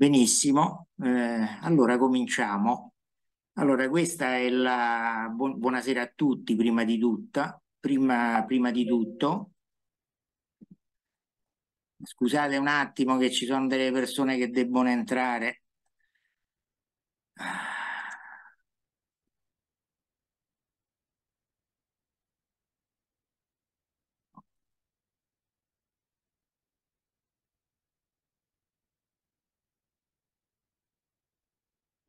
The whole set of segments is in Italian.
Benissimo, eh, allora cominciamo. Allora, questa è la... Buonasera a tutti, prima di, tutta, prima, prima di tutto. Scusate un attimo che ci sono delle persone che debbono entrare. Ah.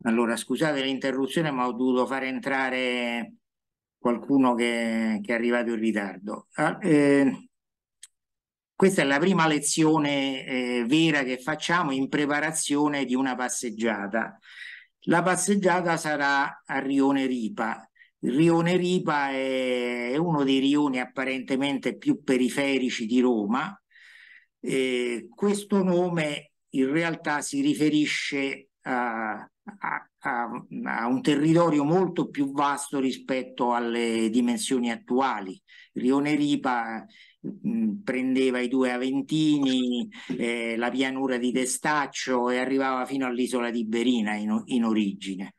Allora, scusate l'interruzione, ma ho dovuto far entrare qualcuno che, che è arrivato in ritardo. Ah, eh, questa è la prima lezione eh, vera che facciamo in preparazione di una passeggiata. La passeggiata sarà a Rione Ripa. Il Rione Ripa è uno dei rioni apparentemente più periferici di Roma. Eh, questo nome in realtà si riferisce a a, a, a, un territorio molto più vasto rispetto alle dimensioni attuali. Rione Ripa mh, prendeva i due Aventini, eh, la pianura di Testaccio e arrivava fino all'isola di Berina in, in origine.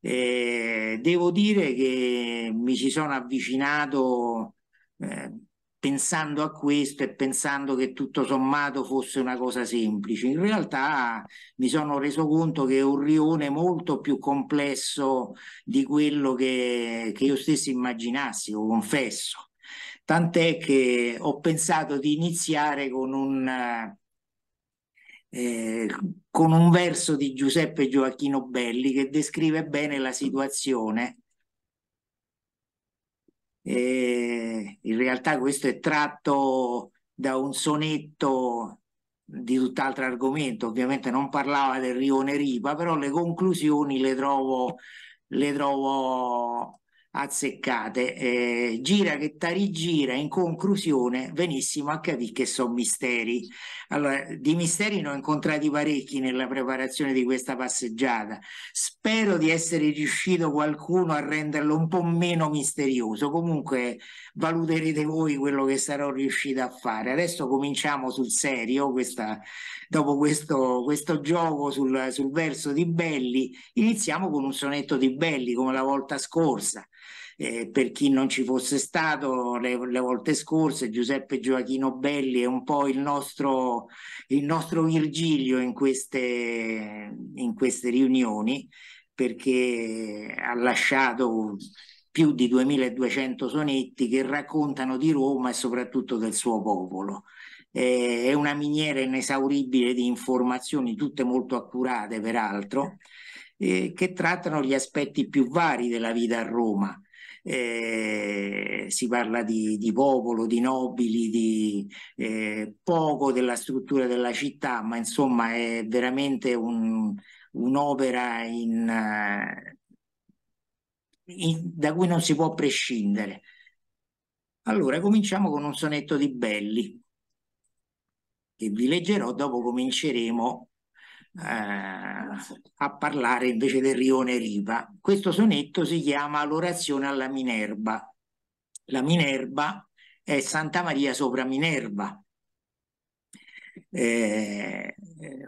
Eh, devo dire che mi ci sono avvicinato eh, pensando a questo e pensando che tutto sommato fosse una cosa semplice. In realtà mi sono reso conto che è un rione molto più complesso di quello che, che io stesso immaginassi, lo confesso. Tant'è che ho pensato di iniziare con un, eh, con un verso di Giuseppe Gioacchino Belli che descrive bene la situazione e in realtà questo è tratto da un sonetto di tutt'altro argomento, ovviamente non parlava del rione Ripa, però le conclusioni le trovo, le trovo azzeccate. Eh, gira che ta rigira in conclusione venissimo a capire che sono misteri. Allora, di misteri ne ho incontrati parecchi nella preparazione di questa passeggiata. Spero di essere riuscito qualcuno a renderlo un po' meno misterioso. Comunque valuterete voi quello che sarò riuscito a fare. Adesso cominciamo sul serio, questa, dopo questo, questo gioco sul, sul verso di Belli, iniziamo con un sonetto di Belli come la volta scorsa eh, per chi non ci fosse stato le, le, volte scorse, Giuseppe Gioachino Belli è un po' il nostro, il nostro Virgilio in queste, in queste riunioni perché ha lasciato più di 2200 sonetti che raccontano di Roma e soprattutto del suo popolo. Eh, è una miniera inesauribile di informazioni, tutte molto accurate peraltro, eh, che trattano gli aspetti più vari della vita a Roma, eh, si parla di, di, popolo, di nobili, di eh, poco della struttura della città, ma insomma è veramente un, un'opera in, eh, in, da cui non si può prescindere. Allora, cominciamo con un sonetto di Belli che vi leggerò, dopo cominceremo eh, a parlare invece del rione Riva. Questo sonetto si chiama L'orazione alla Minerva. La Minerva è Santa Maria sopra Minerva, eh,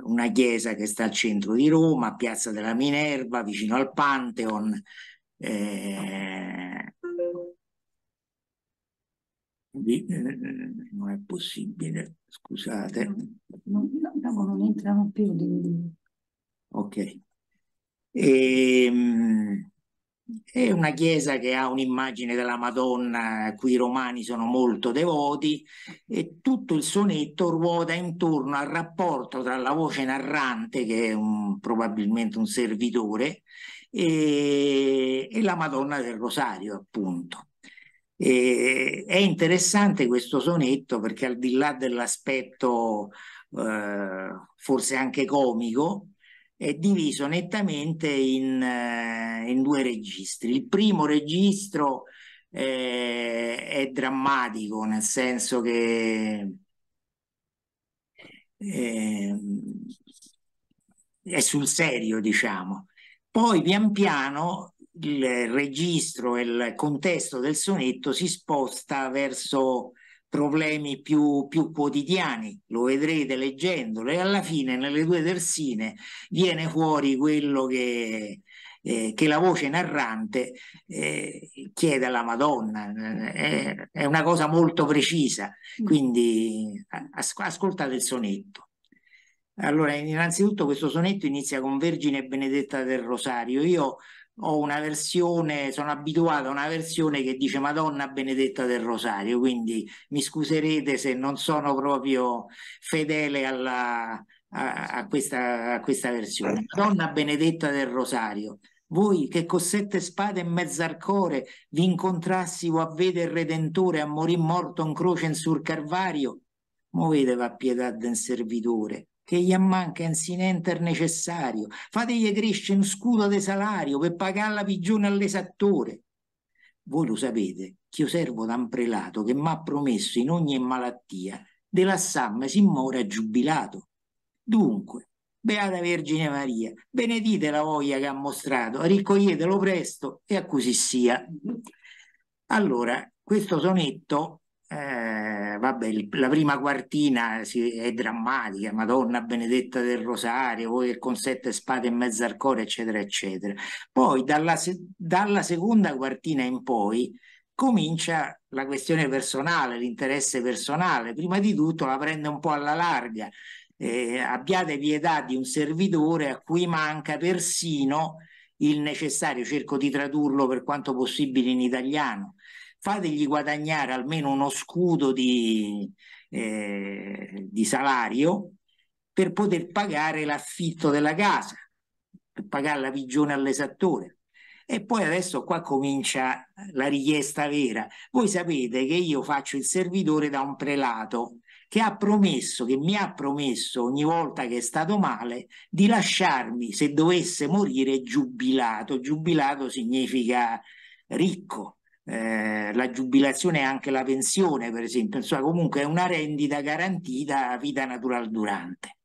una chiesa che sta al centro di Roma, a Piazza della Minerva, vicino al Pantheon. Eh, Quindi eh, eh, non è possibile, scusate. Non, no, non entrano più. Quindi. Ok. E, ehm, è una chiesa che ha un'immagine della Madonna, cui i romani sono molto devoti, e tutto il sonetto ruota intorno al rapporto tra la voce narrante, che è un, probabilmente un servitore, e, e la Madonna del Rosario, appunto. E è interessante questo sonetto perché al di là dell'aspetto eh, forse anche comico, è diviso nettamente in, eh, in due registri. Il primo registro eh, è drammatico, nel senso che eh, è sul serio, diciamo. Poi pian piano il registro e il contesto del sonetto si sposta verso problemi più, più, quotidiani, lo vedrete leggendolo e alla fine nelle due terzine viene fuori quello che, eh, che la voce narrante eh, chiede alla Madonna, è, eh, è, una cosa molto precisa, mm. quindi as- ascoltate il sonetto. Allora, innanzitutto questo sonetto inizia con Vergine Benedetta del Rosario. Io ho una versione, sono abituato a una versione che dice Madonna benedetta del Rosario, quindi mi scuserete se non sono proprio fedele alla, a, a, questa, a questa versione. Madonna benedetta del Rosario, voi che con sette spade e mezzo al cuore vi incontrassi o avvede il Redentore a morì morto in croce in sur Carvario, muovete va pietà del servitore, che gli ammanca un sinenter necessario, fategli crescere un scudo di salario per pagare la pigione all'esattore. Voi lo sapete, che io servo da un prelato che mi ha promesso in ogni malattia della Samma si mora giubilato. Dunque, Beata Vergine Maria, benedite la voglia che ha mostrato, ricoglietelo presto e a così sia. Allora, questo sonetto eh, vabbè, il, la prima quartina eh, si, è drammatica, Madonna Benedetta del Rosario, voi che con sette spade in mezzo al cuore, eccetera, eccetera. Poi dalla, dalla seconda quartina in poi comincia la questione personale, l'interesse personale. Prima di tutto la prende un po' alla larga. Eh, abbiate pietà di un servitore a cui manca persino il necessario, cerco di tradurlo per quanto possibile in italiano, fategli guadagnare almeno uno scudo di, eh, di salario per poter pagare l'affitto della casa, per pagare la pigione all'esattore. E poi adesso qua comincia la richiesta vera. Voi sapete che io faccio il servitore da un prelato che ha promesso, che mi ha promesso ogni volta che è stato male, di lasciarmi, se dovesse morire, giubilato. Giubilato significa ricco. Eh, la giubilazione e anche la pensione, per esempio, insomma, comunque è una rendita garantita a vita natural durante.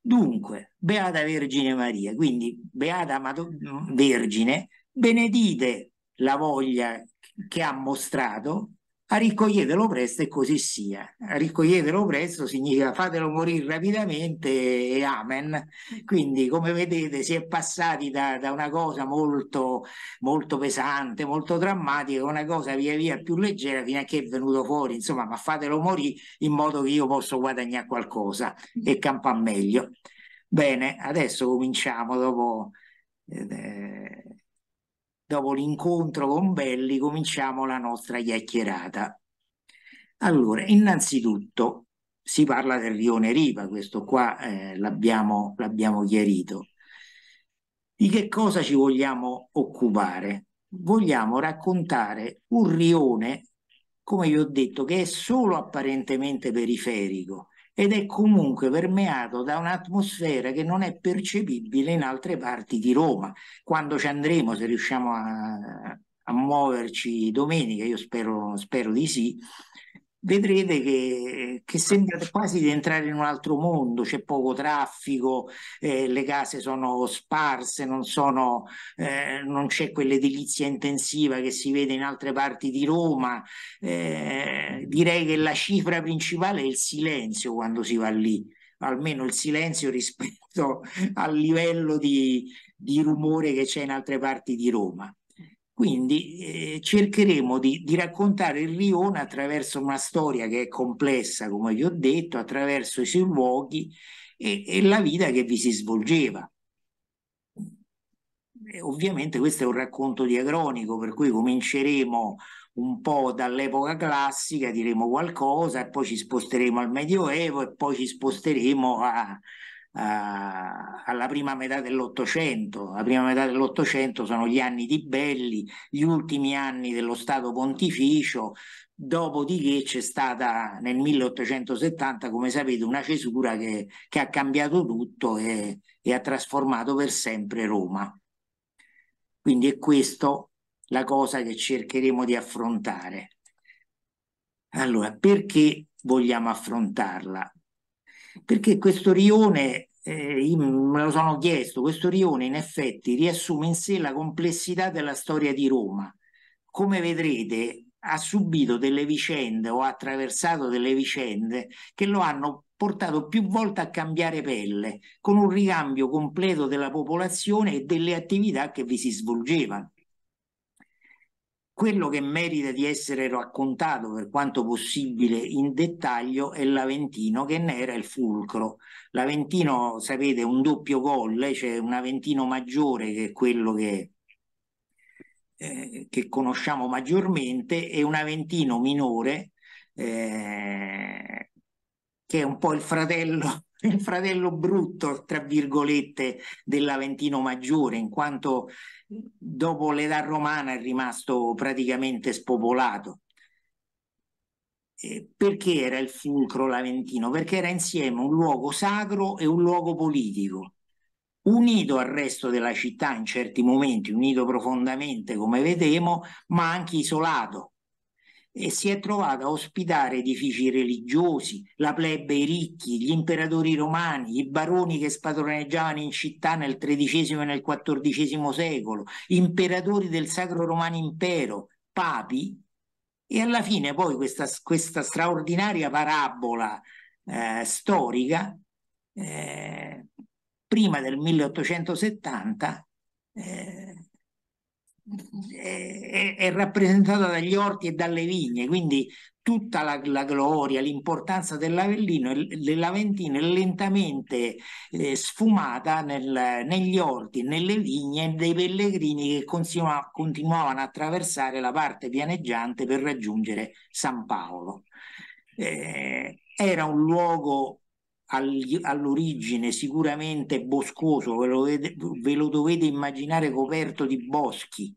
Dunque, Beata Vergine Maria, quindi Beata Mato- Vergine, benedite la voglia che ha mostrato ricoglietelo presto e così sia. Ricoglietelo presto significa fatelo morire rapidamente e amen. Quindi, come vedete, si è passati da, da una cosa molto, molto pesante, molto drammatica, a una cosa via via più leggera fino a che è venuto fuori. Insomma, ma fatelo morire in modo che io possa guadagnare qualcosa e mm-hmm. campa meglio. Bene, adesso cominciamo dopo. Eh, dopo l'incontro con Belli, cominciamo la nostra chiacchierata. Allora, innanzitutto si parla del rione Riva, questo qua eh, l'abbiamo, l'abbiamo chiarito. Di che cosa ci vogliamo occupare? Vogliamo raccontare un rione, come vi ho detto, che è solo apparentemente periferico, ed è comunque permeato da un'atmosfera che non è percepibile in altre parti di Roma. Quando ci andremo, se riusciamo a, a muoverci domenica, io spero, spero di sì, vedrete che, che sembra quasi di entrare in un altro mondo, c'è poco traffico, eh, le case sono sparse, non, sono, eh, non c'è quell'edilizia intensiva che si vede in altre parti di Roma. Eh, direi che la cifra principale è il silenzio quando si va lì, almeno il silenzio rispetto al livello di, di rumore che c'è in altre parti di Roma. Quindi eh, cercheremo di, di, raccontare il Rione attraverso una storia che è complessa, come vi ho detto, attraverso i suoi luoghi e, e la vita che vi si svolgeva. E ovviamente questo è un racconto diacronico, per cui cominceremo un po' dall'epoca classica, diremo qualcosa, e poi ci sposteremo al Medioevo e poi ci sposteremo a, Ah, alla prima metà dell'Ottocento. La prima metà dell'Ottocento sono gli anni di Belli, gli ultimi anni dello Stato pontificio, dopodiché c'è stata nel 1870, come sapete, una cesura che, che ha cambiato tutto e, e ha trasformato per sempre Roma. Quindi è questa la cosa che cercheremo di affrontare. Allora, perché vogliamo affrontarla? perché questo rione, eh, me lo sono chiesto, questo rione in effetti riassume in sé la complessità della storia di Roma. Come vedrete, ha subito delle vicende o ha attraversato delle vicende che lo hanno portato più volte a cambiare pelle, con un ricambio completo della popolazione e delle attività che vi si svolgevano. Quello che merita di essere raccontato per quanto possibile in dettaglio è l'Aventino che ne era il fulcro. L'Aventino, sapete, è un doppio gol, cioè un Aventino maggiore che è quello che, eh, che conosciamo maggiormente e un Aventino minore eh, che è un po' il fratello il fratello brutto, tra virgolette, dell'Aventino Maggiore, in quanto dopo l'età romana è rimasto praticamente spopolato. Eh, perché era il fulcro l'Aventino? Perché era insieme un luogo sacro e un luogo politico, unito al resto della città in certi momenti, unito profondamente come vedremo, ma anche isolato, e si è trovata a ospitare edifici religiosi, la plebe i ricchi, gli imperatori romani, i baroni che spadroneggiavano in città nel XIII e nel XIV secolo, imperatori del Sacro Romano Impero, papi, e alla fine poi questa, questa straordinaria parabola eh, storica, eh, prima del 1870, eh, è, rappresentata dagli orti e dalle vigne, quindi tutta la, la gloria, l'importanza dell'Avellino, dell'Aventino è lentamente eh, sfumata nel, negli orti, nelle vigne dei pellegrini che continua, continuavano a attraversare la parte pianeggiante per raggiungere San Paolo. Eh, era un luogo all'origine sicuramente boscoso, ve lo, ve lo dovete immaginare coperto di boschi,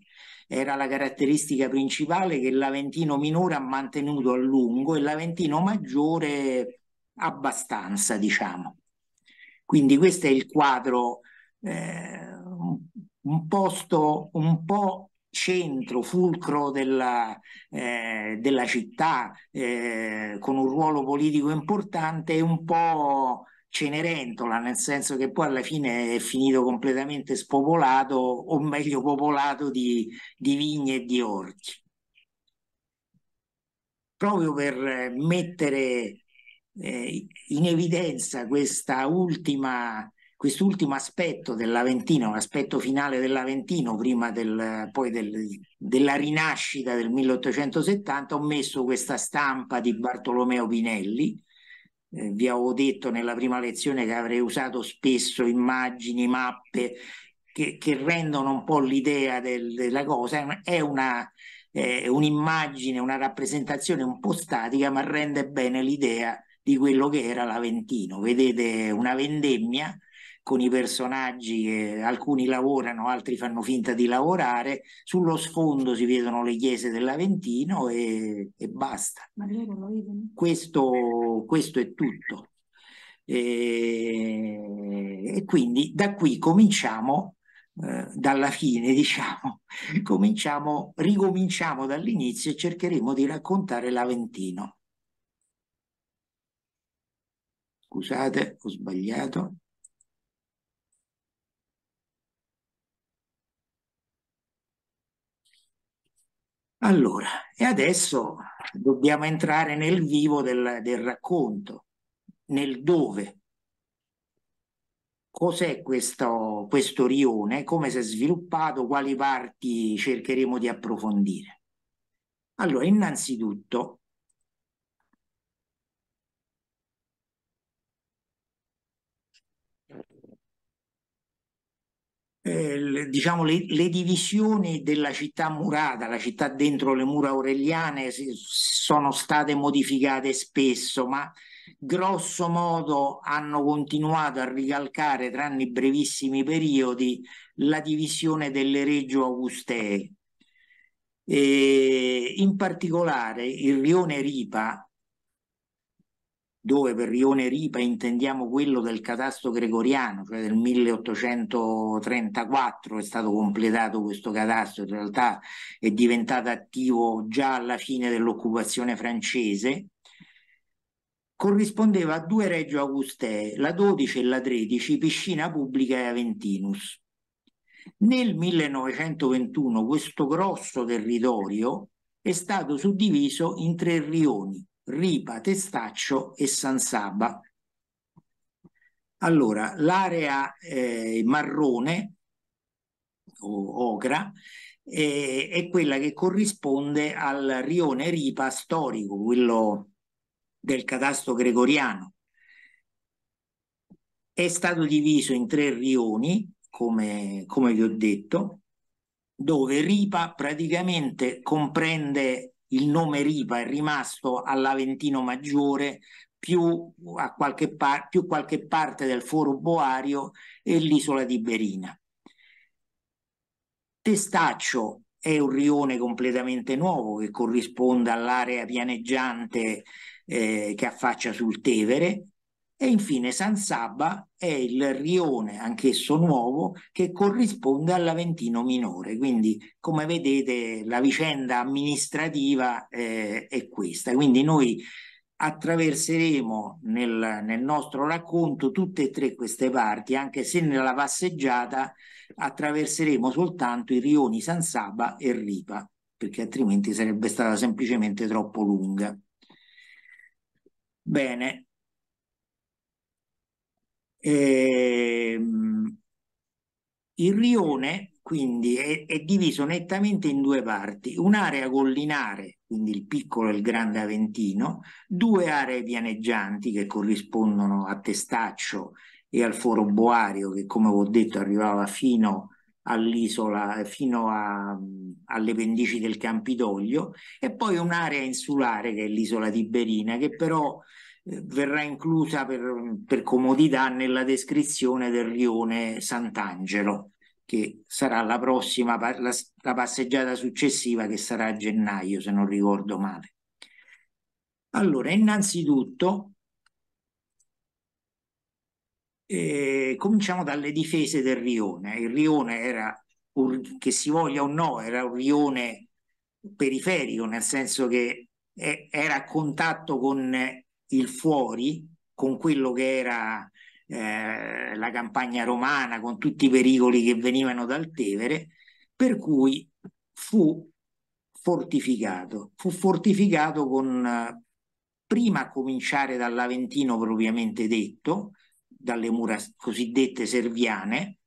era la caratteristica principale che l'Aventino minore ha mantenuto a lungo e l'Aventino maggiore abbastanza, diciamo. Quindi questo è il quadro, eh, un, posto un po' centro, fulcro della, eh, della città, eh, con un ruolo politico importante, è un po' Cenerentola, nel senso che poi alla fine è finito completamente spopolato, o meglio popolato di, di vigne e di orti. Proprio per mettere eh, in evidenza questa ultima Quest'ultimo aspetto dell'Aventino, l'aspetto finale dell'Aventino, prima del, poi del, della rinascita del 1870, ho messo questa stampa di Bartolomeo Pinelli. Eh, vi avevo detto nella prima lezione che avrei usato spesso immagini, mappe che, che rendono un po' l'idea del, della cosa. È una, eh, un'immagine, una rappresentazione un po' statica, ma rende bene l'idea di quello che era l'Aventino. Vedete una vendemmia con i personaggi che alcuni lavorano, altri fanno finta di lavorare, sullo sfondo si vedono le chiese dell'Aventino e, e basta. Questo, questo, è tutto. E, e, quindi da qui cominciamo, eh, dalla fine diciamo, cominciamo, ricominciamo dall'inizio e cercheremo di raccontare l'Aventino. Scusate, ho sbagliato. Allora, e adesso dobbiamo entrare nel vivo del, del racconto, nel dove. Cos'è questo, questo rione, come si è sviluppato, quali parti cercheremo di approfondire. Allora, innanzitutto Eh, diciamo, le, le, divisioni della città murata, la città dentro le mura aureliane, sono state modificate spesso, ma grosso modo hanno continuato a ricalcare, tranne i brevissimi periodi, la divisione delle regio Augustee. E in particolare il rione Ripa dove per Rione Ripa intendiamo quello del catasto gregoriano, cioè del 1834 è stato completato questo catasto, in realtà è diventato attivo già alla fine dell'occupazione francese, corrispondeva a due regio Augustee, la 12 e la 13, Piscina Pubblica e Aventinus. Nel 1921 questo grosso territorio è stato suddiviso in tre rioni, Ripa, Testaccio e San Sabba. Allora, l'area eh, marrone o ocra eh, è quella che corrisponde al rione Ripa storico, quello del catasto gregoriano. È stato diviso in tre rioni, come, come vi ho detto, dove Ripa praticamente comprende il nome Ripa è rimasto all'Aventino Maggiore più, a qualche, par- più qualche parte del foro boario e l'isola di Berina. Testaccio è un rione completamente nuovo che corrisponde all'area pianeggiante eh, che affaccia sul Tevere e infine San Sabba è il rione, anch'esso nuovo, che corrisponde all'Aventino minore. Quindi, come vedete, la vicenda amministrativa eh, è questa. Quindi noi attraverseremo nel, nel, nostro racconto tutte e tre queste parti, anche se nella passeggiata attraverseremo soltanto i rioni San Saba e Ripa, perché altrimenti sarebbe stata semplicemente troppo lunga. Bene, Ehm, il rione quindi è, è, diviso nettamente in due parti, un'area collinare, quindi il piccolo e il grande Aventino, due aree pianeggianti che corrispondono a Testaccio e al Foro Boario che come ho detto arrivava fino all'isola, fino a, alle pendici del Campidoglio e poi un'area insulare che è l'isola Tiberina che però verrà inclusa per, per comodità nella descrizione del rione Sant'Angelo, che sarà la prossima, la, la passeggiata successiva che sarà a gennaio, se non ricordo male. Allora, innanzitutto eh, cominciamo dalle difese del rione. Il rione era, che si voglia o no, era un rione periferico, nel senso che era a contatto con il fuori con quello che era eh, la campagna romana, con tutti i pericoli che venivano dal Tevere, per cui fu fortificato. Fu fortificato con, prima a cominciare dall'Aventino propriamente detto, dalle mura cosiddette serviane,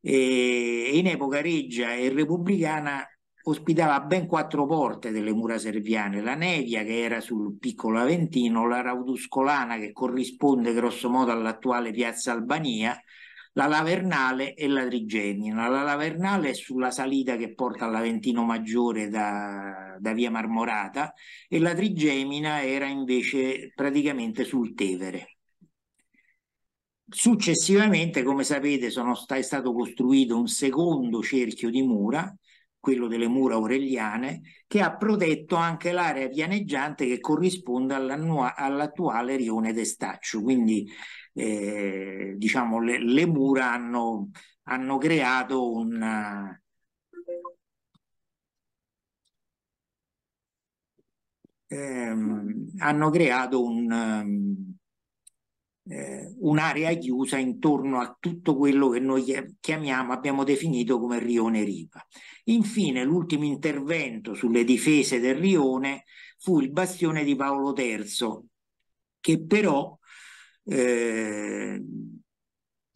e in epoca reggia e repubblicana ospitava ben quattro porte delle mura serviane, la Nevia che era sul piccolo Aventino, la Rauduscolana che corrisponde grossomodo all'attuale piazza Albania, la Lavernale e la Trigenina. La Lavernale è sulla salita che porta all'Aventino Maggiore da, da, via Marmorata e la Trigemina era invece praticamente sul Tevere. Successivamente, come sapete, sono, è stato costruito un secondo cerchio di mura quello delle mura aureliane, che ha protetto anche l'area pianeggiante che corrisponde all'attuale rione d'Estaccio. Quindi eh, diciamo, le, le, mura hanno, hanno creato un... Ehm, hanno creato un, eh, un'area chiusa intorno a tutto quello che noi chiamiamo, abbiamo definito come rione riva. Infine, l'ultimo intervento sulle difese del rione fu il bastione di Paolo III, che però eh,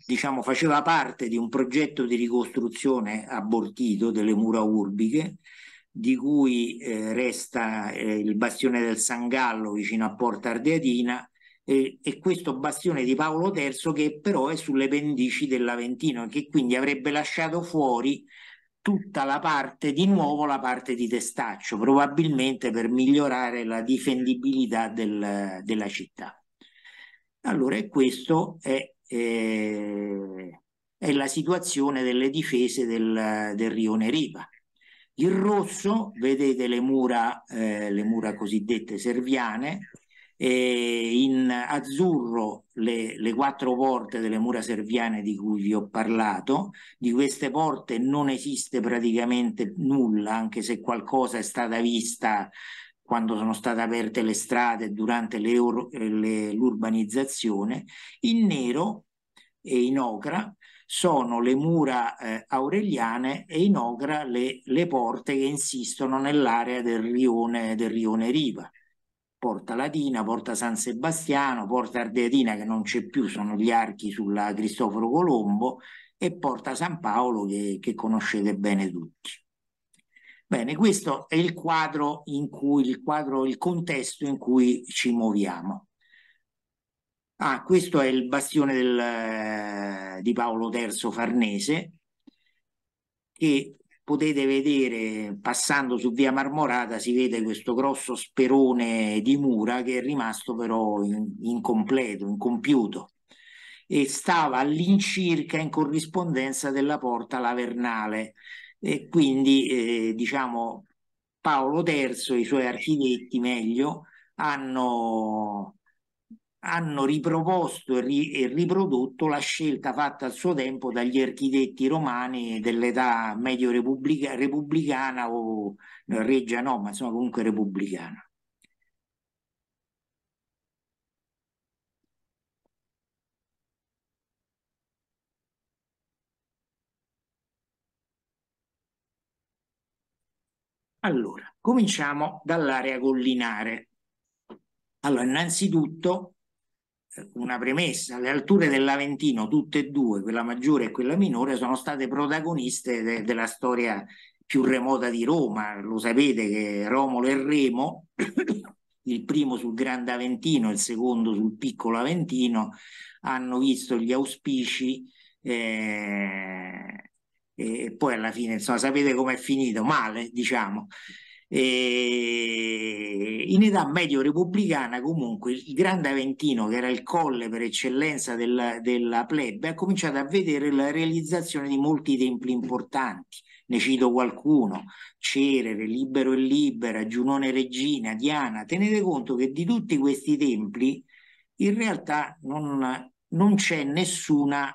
diciamo, faceva parte di un progetto di ricostruzione abortito delle mura urbiche, di cui eh, resta eh, il bastione del San Gallo vicino a Porta Ardeatina e, e, questo bastione di Paolo III che però è sulle pendici dell'Aventino e che quindi avrebbe lasciato fuori tutta la parte di nuovo la parte di testaccio probabilmente per migliorare la difendibilità del, della città allora e questo è, eh, è, la situazione delle difese del, del rione Riva il rosso vedete le mura, eh, le mura cosiddette serviane in azzurro le, le, quattro porte delle mura serviane di cui vi ho parlato, di queste porte non esiste praticamente nulla, anche se qualcosa è stata vista quando sono state aperte le strade durante le, le, l'urbanizzazione, in nero e in ocra sono le mura eh, aureliane e in ocra le, porte che insistono nell'area del rione, del rione Riva. Porta Latina, Porta San Sebastiano, Porta Ardeatina che non c'è più, sono gli archi sulla Cristoforo Colombo e Porta San Paolo che, che conoscete bene tutti. Bene, questo è il quadro in cui il, quadro, il contesto in cui ci muoviamo. Ah, questo è il bastione del, eh, di Paolo III Farnese che potete vedere passando su via Marmorata si vede questo grosso sperone di mura che è rimasto però in, incompleto, incompiuto e stava all'incirca in corrispondenza della porta Lavernale e quindi eh, diciamo Paolo III e i suoi archivetti meglio hanno hanno riproposto e, riprodotto la scelta fatta al suo tempo dagli architetti romani dell'età medio repubblica, repubblicana o reggia no, ma insomma comunque repubblicana. Allora, cominciamo dall'area collinare. Allora, innanzitutto una premessa, le alture dell'Aventino, tutte e due, quella maggiore e quella minore, sono state protagoniste de della storia più remota di Roma. Lo sapete che Romolo e Remo, il primo sul Grande Aventino e il secondo sul Piccolo Aventino, hanno visto gli auspici eh, e poi alla fine, insomma, sapete com'è finito, male, diciamo. E in età medio repubblicana, comunque, il grande Aventino, che era il colle per eccellenza della, della plebe, ha cominciato a vedere la realizzazione di molti templi importanti. Ne cito qualcuno: Cerere, Libero e Libera, Giunone Regina, Diana. Tenete conto che di tutti questi templi in realtà non, non c'è nessuna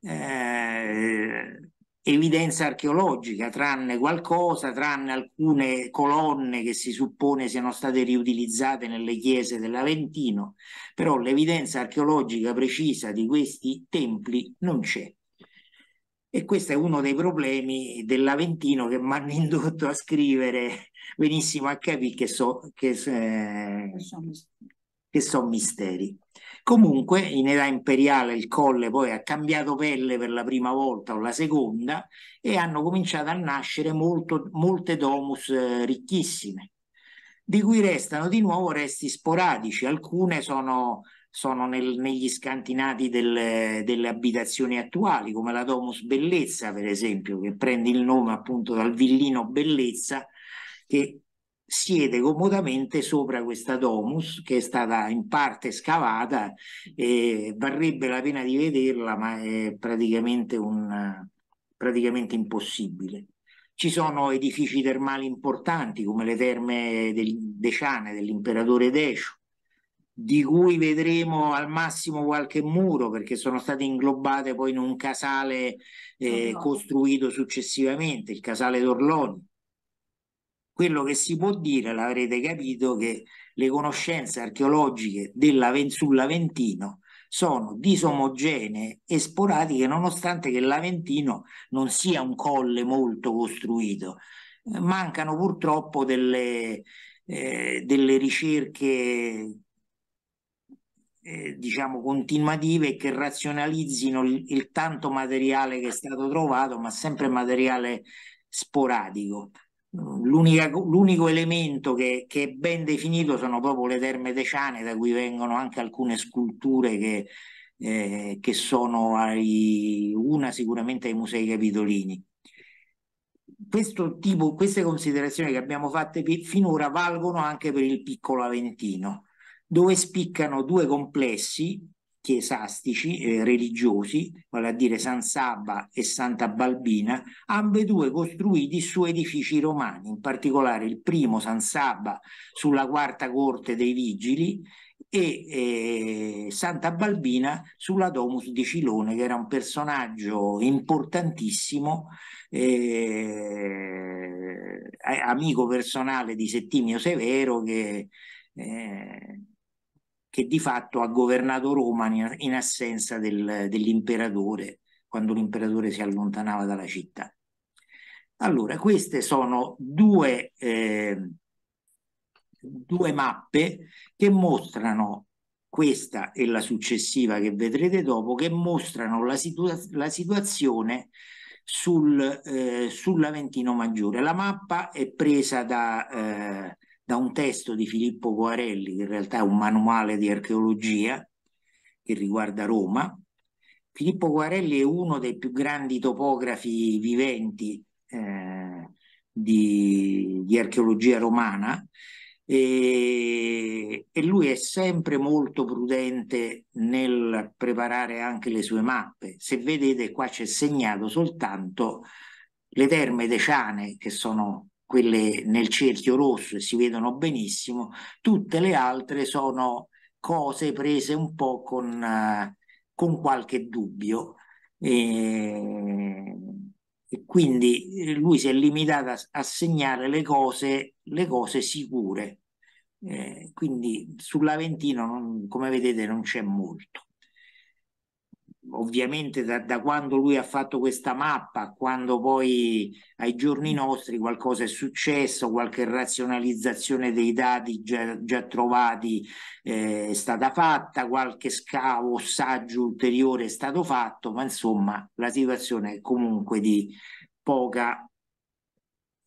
eh, evidenza archeologica, tranne qualcosa, tranne alcune colonne che si suppone siano state riutilizzate nelle chiese dell'Aventino, però l'evidenza archeologica precisa di questi templi non c'è. E questo è uno dei problemi dell'Aventino che mi hanno indotto a scrivere benissimo a capire che so, che, eh, che sono misteri. Comunque in età imperiale il colle poi ha cambiato pelle per la prima volta o la seconda e hanno cominciato a nascere molto, molte domus eh, ricchissime, di cui restano di nuovo resti sporadici, alcune sono, sono nel, negli scantinati del, delle abitazioni attuali, come la domus Bellezza per esempio, che prende il nome appunto dal villino Bellezza, che siede comodamente sopra questa domus che è stata in parte scavata e varrebbe la pena di vederla ma è praticamente, un, praticamente impossibile. Ci sono edifici termali importanti come le terme del, deciane dell'imperatore Decio di cui vedremo al massimo qualche muro perché sono state inglobate poi in un casale eh, costruito successivamente, il casale d'Orloni quello che si può dire, l'avrete capito, che le conoscenze archeologiche della, sull'Aventino sono disomogenee e sporadiche, nonostante che l'Aventino non sia un colle molto costruito. Mancano purtroppo delle, eh, delle ricerche eh, diciamo continuative che razionalizzino il, il tanto materiale che è stato trovato, ma sempre materiale sporadico l'unico elemento che, che, è ben definito sono proprio le terme teciane, da cui vengono anche alcune sculture che, eh, che sono ai, una sicuramente ai Musei Capitolini. Tipo, queste considerazioni che abbiamo fatto finora valgono anche per il piccolo Aventino, dove spiccano due complessi chiesastici eh, religiosi, vale a dire San Sabba e Santa Balbina, ambedue costruiti su edifici romani, in particolare il primo San Sabba sulla quarta corte dei Vigili e eh, Santa Balbina sulla Domus di Cilone, che era un personaggio importantissimo, eh, amico personale di Settimio Severo che eh, che di fatto ha governato Roma in assenza del, dell'imperatore quando l'imperatore si allontanava dalla città. Allora, queste sono due, eh, due mappe che mostrano questa e la successiva che vedrete dopo, che mostrano la, situa la situazione sul, eh, sull'Aventino Maggiore. La mappa è presa da, eh, da un testo di Filippo Guarelli, che in realtà è un manuale di archeologia che riguarda Roma. Filippo Guarelli è uno dei più grandi topografi viventi eh, di, di, archeologia romana e, e lui è sempre molto prudente nel preparare anche le sue mappe. Se vedete qua c'è segnato soltanto le terme deciane che sono quelle nel cerchio rosso e si vedono benissimo, tutte le altre sono cose prese un po' con, eh, con qualche dubbio. E, e quindi eh, lui si è limitato a, a segnare le cose, le cose sicure. Eh, quindi sull'Aventino, non, come vedete, non c'è molto ovviamente da, da, quando lui ha fatto questa mappa, quando poi ai giorni mm. nostri qualcosa è successo, qualche razionalizzazione dei dati già, già trovati eh, è stata fatta, qualche scavo, ossaggio ulteriore è stato fatto, ma insomma la situazione è comunque di poca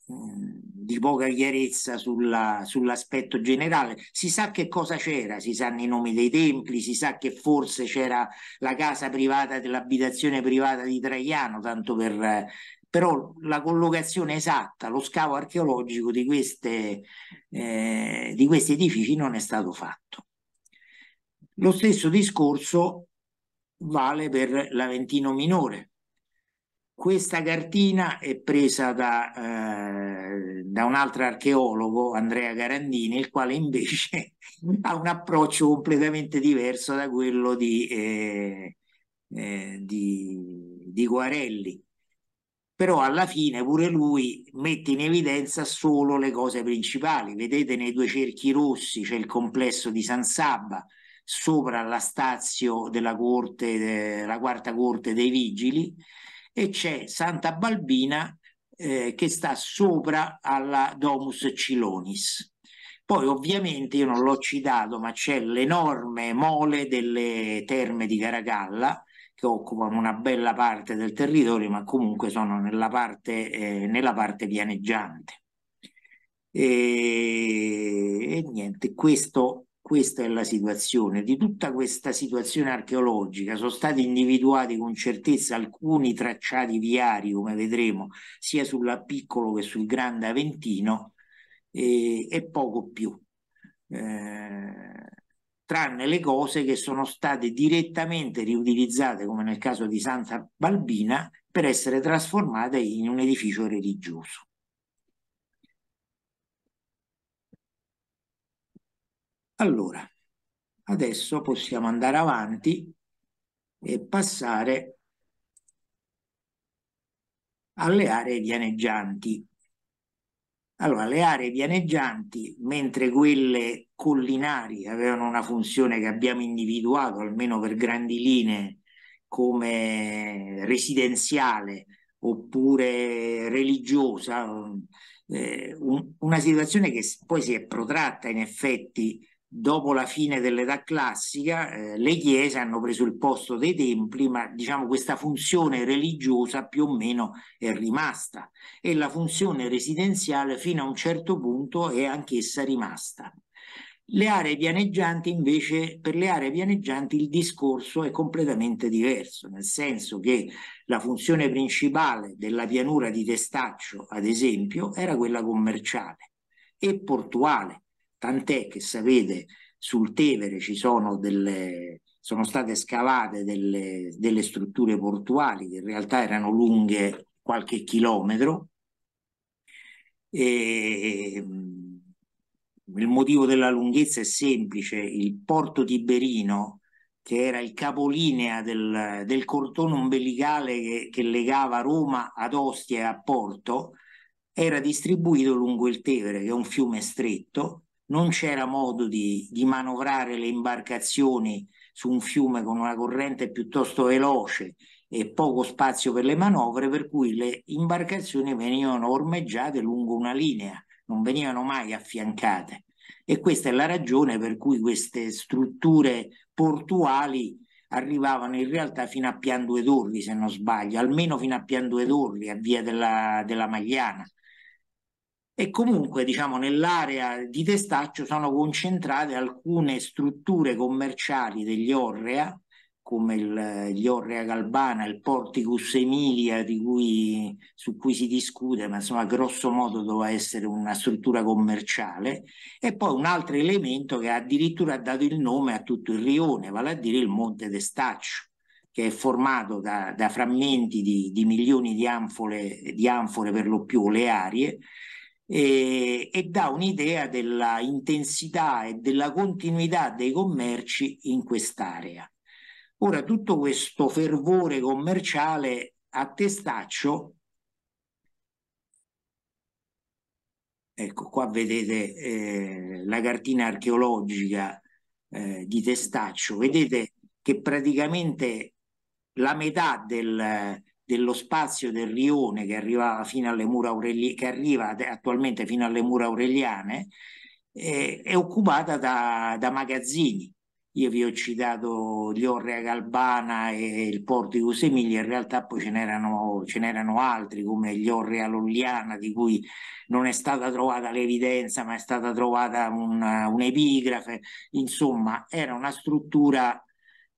Ehm, di poca chiarezza sulla, sull'aspetto generale. Si sa che cosa c'era, si sanno i nomi dei templi, si sa che forse c'era la casa privata dell'abitazione privata di Traiano, tanto per però la collocazione esatta, lo scavo archeologico di, queste, eh, di questi edifici non è stato fatto. Lo stesso discorso vale per l'Aventino Minore, questa cartina è presa da, eh, da, un altro archeologo, Andrea Garandini, il quale invece ha un approccio completamente diverso da quello di, eh, eh, di, di Guarelli. Però alla fine pure lui mette in evidenza solo le cose principali. Vedete nei due cerchi rossi c'è il complesso di San Sabba, sopra la stazio della, corte, della quarta corte dei vigili e c'è Santa Balbina eh, che sta sopra alla Domus Cilonis. Poi ovviamente io non l'ho citato, ma c'è l'enorme mole delle terme di Caracalla che occupano una bella parte del territorio, ma comunque sono nella parte, eh, nella parte pianeggiante. E, e niente, questo questa è la situazione. Di tutta questa situazione archeologica sono stati individuati con certezza alcuni tracciati viari, come vedremo, sia sul piccolo che sul grande Aventino, e, e poco più. Eh, tranne le cose che sono state direttamente riutilizzate, come nel caso di Santa Balbina, per essere trasformate in un edificio religioso. Allora, adesso possiamo andare avanti e passare alle aree pianeggianti. Allora, le aree pianeggianti, mentre quelle collinari avevano una funzione che abbiamo individuato, almeno per grandi linee, come residenziale oppure religiosa, eh, un, una situazione che poi si è protratta in effetti dopo la fine dell'età classica eh, le chiese hanno preso il posto dei templi, ma diciamo questa funzione religiosa più o meno è rimasta e la funzione residenziale fino a un certo punto è anch'essa rimasta. Le aree pianeggianti invece, per le aree pianeggianti il discorso è completamente diverso, nel senso che la funzione principale della pianura di Testaccio, ad esempio, era quella commerciale e portuale tant'è che sapete sul Tevere ci sono delle, sono state scavate delle, delle strutture portuali che in realtà erano lunghe qualche chilometro. E, ehm, il motivo della lunghezza è semplice, il porto tiberino che era il capolinea del, del cordone ombelicale che, che, legava Roma ad Ostia e a Porto, era distribuito lungo il Tevere, che è un fiume stretto, non c'era modo di, di manovrare le imbarcazioni su un fiume con una corrente piuttosto veloce e poco spazio per le manovre, per cui le imbarcazioni venivano ormeggiate lungo una linea, non venivano mai affiancate. E questa è la ragione per cui queste strutture portuali arrivavano in realtà fino a Pian Due Torri, se non sbaglio, almeno fino a Pian Due Torri, a via della, della Magliana e comunque diciamo, nell'area di Testaccio sono concentrate alcune strutture commerciali degli Orrea, come il, gli Orrea Galbana, il Porticus Emilia cui, su cui si discute, ma insomma grosso modo doveva essere una struttura commerciale, e poi un altro elemento che addirittura ha dato il nome a tutto il rione, vale a dire il Monte Testaccio che è formato da, da frammenti di, di milioni di anfore, di anfore per lo più olearie, e, e dà un'idea della intensità e della continuità dei commerci in quest'area. Ora, tutto questo fervore commerciale a testaccio, ecco qua vedete eh, la cartina archeologica eh, di testaccio, vedete che praticamente la metà del, dello spazio del rione che, arrivava fino alle mura Aureli- che arriva attualmente fino alle mura aureliane eh, è occupata da, da, magazzini. Io vi ho citato gli Orrea Galbana e il porto di Usemilia, in realtà poi ce n'erano, ce n'erano altri come gli Orrea Lolliana di cui non è stata trovata l'evidenza ma è stata trovata un, un epigrafe, insomma era una struttura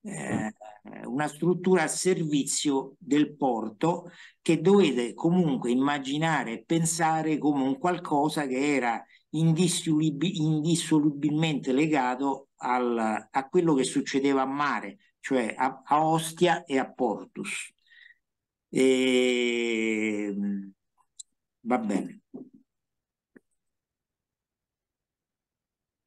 eh, eh, una struttura a servizio del porto che dovete comunque immaginare e pensare come un qualcosa che era indissolubilmente legato al, a quello che succedeva a mare, cioè a, a Ostia e a Portus. E... Ehm, va bene.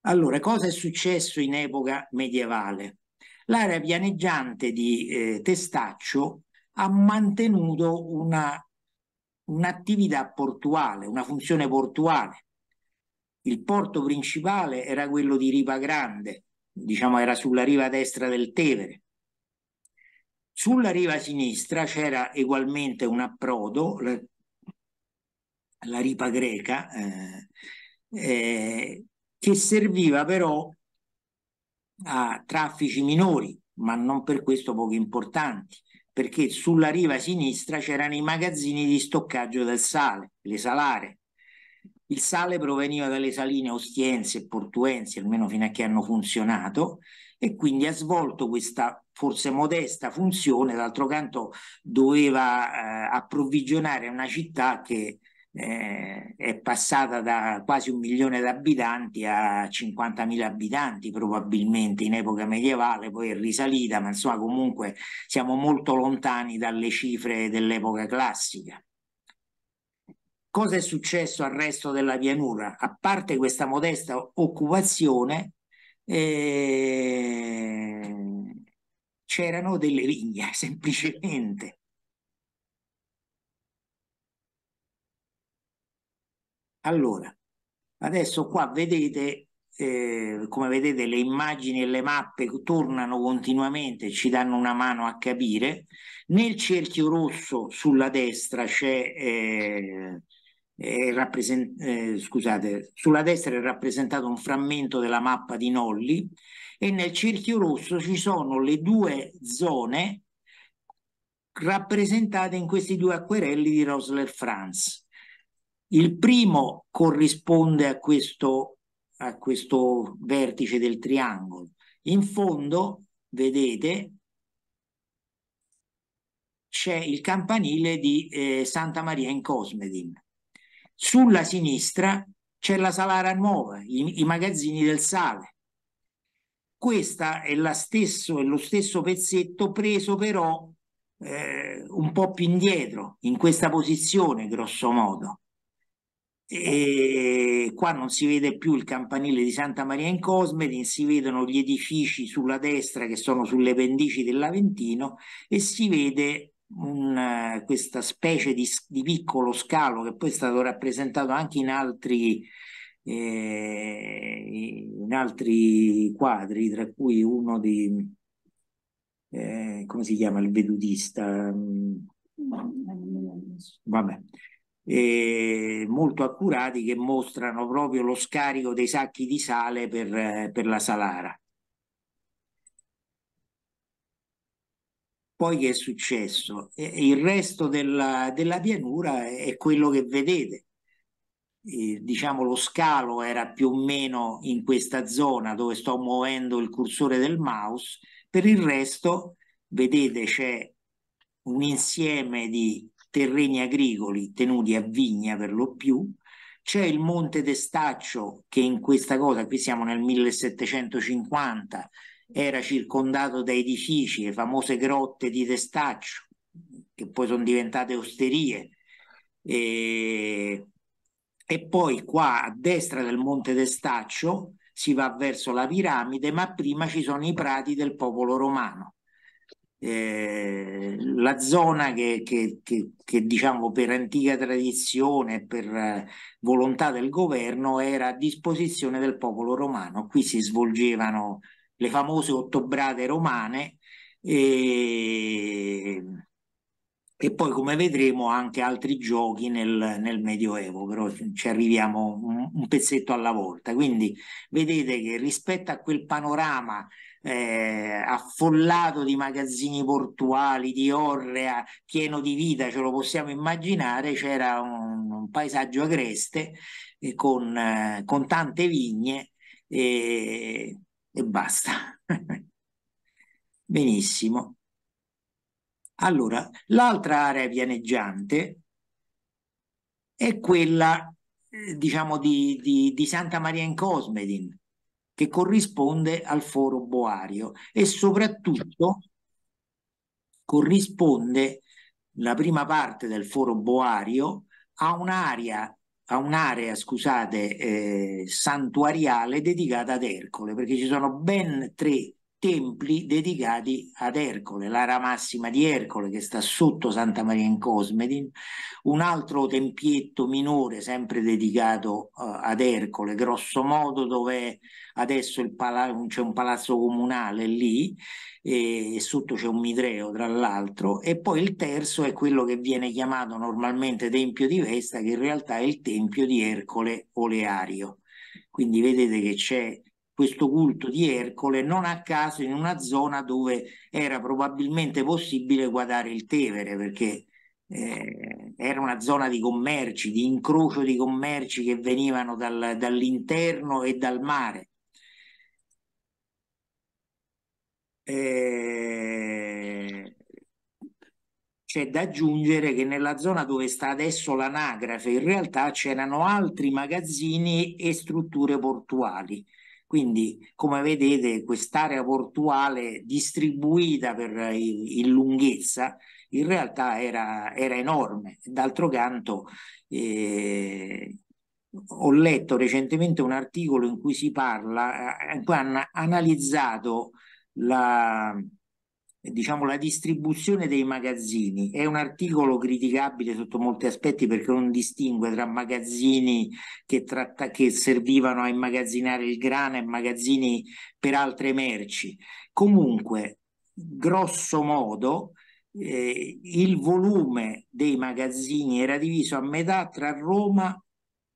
Allora, cosa è successo in epoca medievale? l'area pianeggiante di eh, Testaccio ha mantenuto una, un'attività portuale, una funzione portuale. Il porto principale era quello di Ripa Grande, diciamo era sulla riva destra del Tevere. Sulla riva sinistra c'era ugualmente un approdo, la, la ripa greca, eh, eh, che serviva però a traffici minori, ma non per questo poco importanti, perché sulla riva sinistra c'erano i magazzini di stoccaggio del sale, le salare. Il sale proveniva dalle saline ostiense e portuense, almeno fino a che hanno funzionato, e quindi ha svolto questa forse modesta funzione, d'altro canto doveva eh, approvvigionare una città che eh, è passata da quasi un milione di abitanti a 50.000 abitanti probabilmente in epoca medievale, poi è risalita, ma insomma comunque siamo molto lontani dalle cifre dell'epoca classica. Cosa è successo al resto della pianura? A parte questa modesta occupazione, eh, c'erano delle vigne semplicemente Allora, adesso qua vedete, eh, come vedete, le immagini e le mappe tornano continuamente, ci danno una mano a capire. Nel cerchio rosso sulla destra c'è... Eh, eh, scusate, sulla destra è rappresentato un frammento della mappa di Nolli e nel cerchio rosso ci sono le due zone rappresentate in questi due acquerelli di Rosler Franz. Il primo corrisponde a questo, a questo vertice del triangolo. In fondo, vedete, c'è il campanile di eh, Santa Maria in Cosmedin. Sulla sinistra c'è la Salara Nuova, i, i, magazzini del sale. Questo è, è, lo stesso pezzetto preso però eh, un po' più indietro, in questa posizione grosso modo e qua non si vede più il campanile di Santa Maria in Cosmedin, si vedono gli edifici sulla destra che sono sulle pendici dell'Aventino e si vede un, questa specie di, di, piccolo scalo che poi è stato rappresentato anche in altri, eh, in altri quadri, tra cui uno di, eh, come si chiama, il vedutista. Mm, vabbè eh, molto accurati che mostrano proprio lo scarico dei sacchi di sale per, eh, per la Salara. Poi che è successo? il resto della, della pianura è quello che vedete. Eh, diciamo lo scalo era più o meno in questa zona dove sto muovendo il cursore del mouse, per il resto vedete c'è un insieme di terreni agricoli tenuti a vigna per lo più, c'è il Monte d'Estaccio che in questa cosa, qui siamo nel 1750, era circondato da edifici, le famose grotte di Testaccio, che poi sono diventate osterie. E, e poi qua a destra del Monte d'Estaccio si va verso la piramide, ma prima ci sono i prati del popolo romano. Eh, la zona che, che, che, che, diciamo per antica tradizione, per eh, volontà del governo, era a disposizione del popolo romano. Qui si svolgevano le famose ottobrate romane e, e poi come vedremo anche altri giochi nel, nel Medioevo, però ci arriviamo un, un pezzetto alla volta. Quindi vedete che rispetto a quel panorama eh, affollato di magazzini portuali, di orrea, pieno di vita, ce lo possiamo immaginare, c'era un, un paesaggio agreste eh, con, eh, con, tante vigne e, e basta. Benissimo. Allora, l'altra area pianeggiante è quella, eh, diciamo, di, di, di Santa Maria in Cosmedin che corrisponde al foro boario e soprattutto corrisponde la prima parte del foro boario a un'area a un'area, scusate, eh, santuariale dedicata ad Ercole, perché ci sono ben tre templi dedicati ad Ercole, l'ara massima di Ercole che sta sotto Santa Maria in Cosmedin, un altro tempietto minore sempre dedicato uh, ad Ercole, grosso modo dove adesso c'è un palazzo comunale lì e, e sotto c'è un mitreo tra l'altro e poi il terzo è quello che viene chiamato normalmente Tempio di Vesta che in realtà è il Tempio di Ercole Oleario. Quindi vedete che c'è questo culto di Ercole, non a caso in una zona dove era probabilmente possibile guardare il Tevere, perché eh, era una zona di commerci, di incrocio di commerci che venivano dal, dall'interno e dal mare. Eh, c'è da aggiungere che nella zona dove sta adesso l'anagrafe in realtà c'erano altri magazzini e strutture portuali quindi, come vedete, quest'area portuale distribuita per eh, in lunghezza in realtà era, era enorme. D'altro canto, eh, ho letto recentemente un articolo in cui si parla, eh, in cui hanno analizzato la, diciamo, la distribuzione dei magazzini. È un articolo criticabile sotto molti aspetti perché non distingue tra magazzini che, tratta, che servivano a immagazzinare il grano e magazzini per altre merci. Comunque, grosso modo, eh, il volume dei magazzini era diviso a metà tra Roma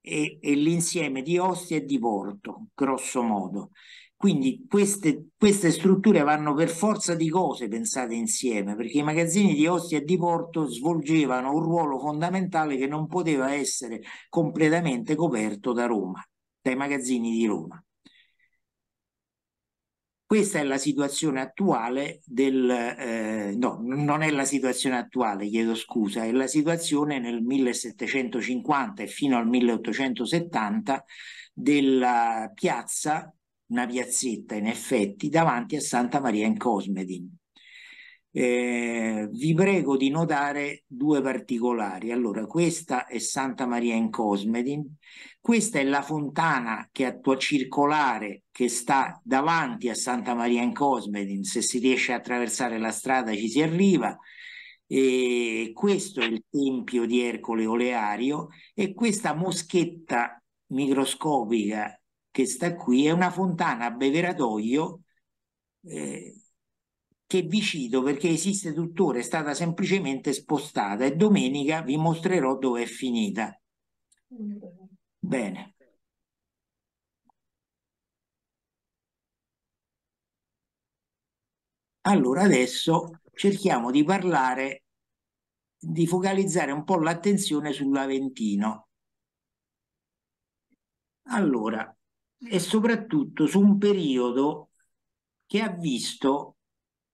e, e l'insieme di Ostia e di Porto, grosso modo. Quindi queste, queste, strutture vanno per forza di cose pensate insieme, perché i magazzini di Ostia e di Porto svolgevano un ruolo fondamentale che non poteva essere completamente coperto da Roma, dai magazzini di Roma. Questa è la situazione attuale del... Eh, no, non è la situazione attuale, chiedo scusa, è la situazione nel 1750 e fino al 1870 della piazza una piazzetta in effetti davanti a Santa Maria in Cosmedin. Eh, vi prego di notare due particolari. Allora, questa è Santa Maria in Cosmedin, questa è la fontana che attua circolare che sta davanti a Santa Maria in Cosmedin, se si riesce a attraversare la strada ci si arriva. E questo è il tempio di Ercole Oleario e questa moschetta microscopica che sta qui è una fontana a beveratoio eh, che vi cito perché esiste tuttora, è stata semplicemente spostata e domenica vi mostrerò dove è finita. Bene. Allora adesso cerchiamo di parlare, di focalizzare un po' l'attenzione sull'Aventino. Allora, e soprattutto su un periodo che ha visto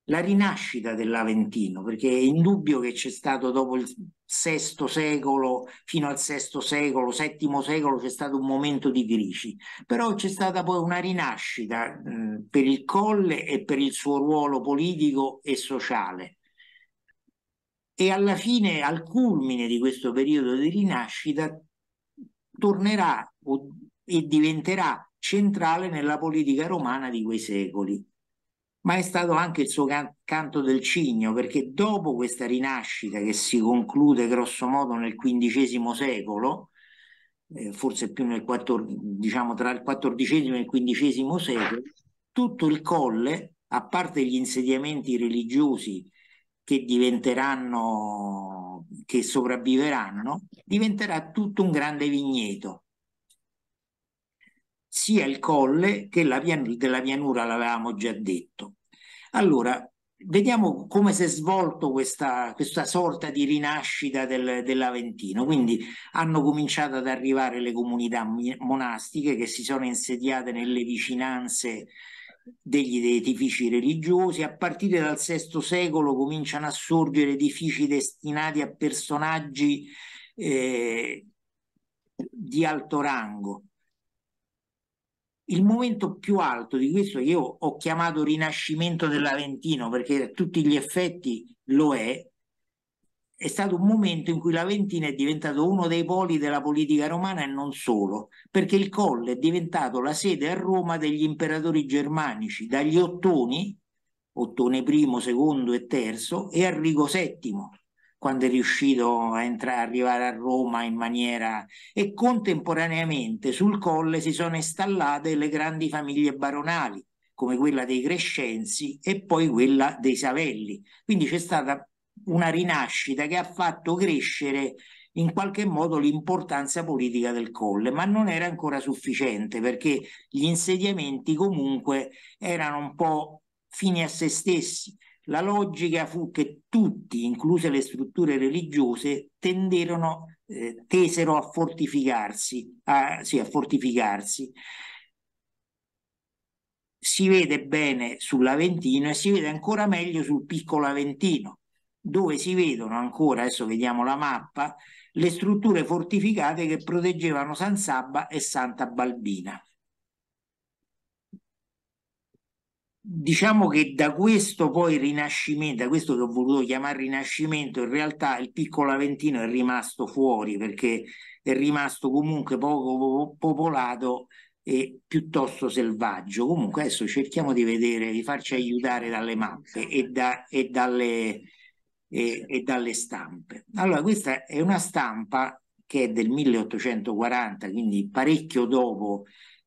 la rinascita dell'Aventino, perché è indubbio che c'è stato dopo il VI secolo, fino al VI secolo, VII secolo c'è stato un momento di crisi, però c'è stata poi una rinascita mh, per il colle e per il suo ruolo politico e sociale. E alla fine, al culmine di questo periodo di rinascita, tornerà o, e diventerà centrale nella politica romana di quei secoli. Ma è stato anche il suo can- canto del cigno, perché dopo questa rinascita che si conclude grosso modo nel XV secolo, eh, forse più nel 14, diciamo tra il XIV e il XV secolo, tutto il colle, a parte gli insediamenti religiosi che diventeranno, che sopravviveranno, diventerà tutto un grande vigneto sia il colle che la pian- della pianura, l'avevamo già detto. Allora, vediamo come si è svolto questa, questa sorta di rinascita del, dell'Aventino. Quindi hanno cominciato ad arrivare le comunità monastiche che si sono insediate nelle vicinanze degli edifici religiosi. A partire dal VI secolo cominciano a sorgere edifici destinati a personaggi eh, di alto rango il momento più alto di questo che io ho chiamato rinascimento dell'Aventino perché a tutti gli effetti lo è, è stato un momento in cui l'Aventino è diventato uno dei poli della politica romana e non solo, perché il Colle è diventato la sede a Roma degli imperatori germanici, dagli Ottoni, Ottone I, II e III, e Arrigo VII quando è riuscito a entrare, arrivare a Roma in maniera... e contemporaneamente sul colle si sono installate le grandi famiglie baronali, come quella dei Crescenzi e poi quella dei Savelli. Quindi c'è stata una rinascita che ha fatto crescere in qualche modo l'importanza politica del colle, ma non era ancora sufficiente perché gli insediamenti comunque erano un po' fini a se stessi. La logica fu che tutti, incluse le strutture religiose, tenderono, eh, tesero a fortificarsi, a, sì, a fortificarsi. Si vede bene sull'Aventino e si vede ancora meglio sul piccolo Aventino, dove si vedono ancora, adesso vediamo la mappa, le strutture fortificate che proteggevano San Sabba e Santa Balbina. diciamo che da questo poi rinascimento, da questo che ho voluto chiamare rinascimento, in realtà il piccolo Aventino è rimasto fuori perché è rimasto comunque poco popolato e piuttosto selvaggio. Comunque adesso cerchiamo di vedere, di farci aiutare dalle mappe e, da, e, dalle, e, e dalle stampe. Allora, questa è una stampa che è del 1840, quindi parecchio dopo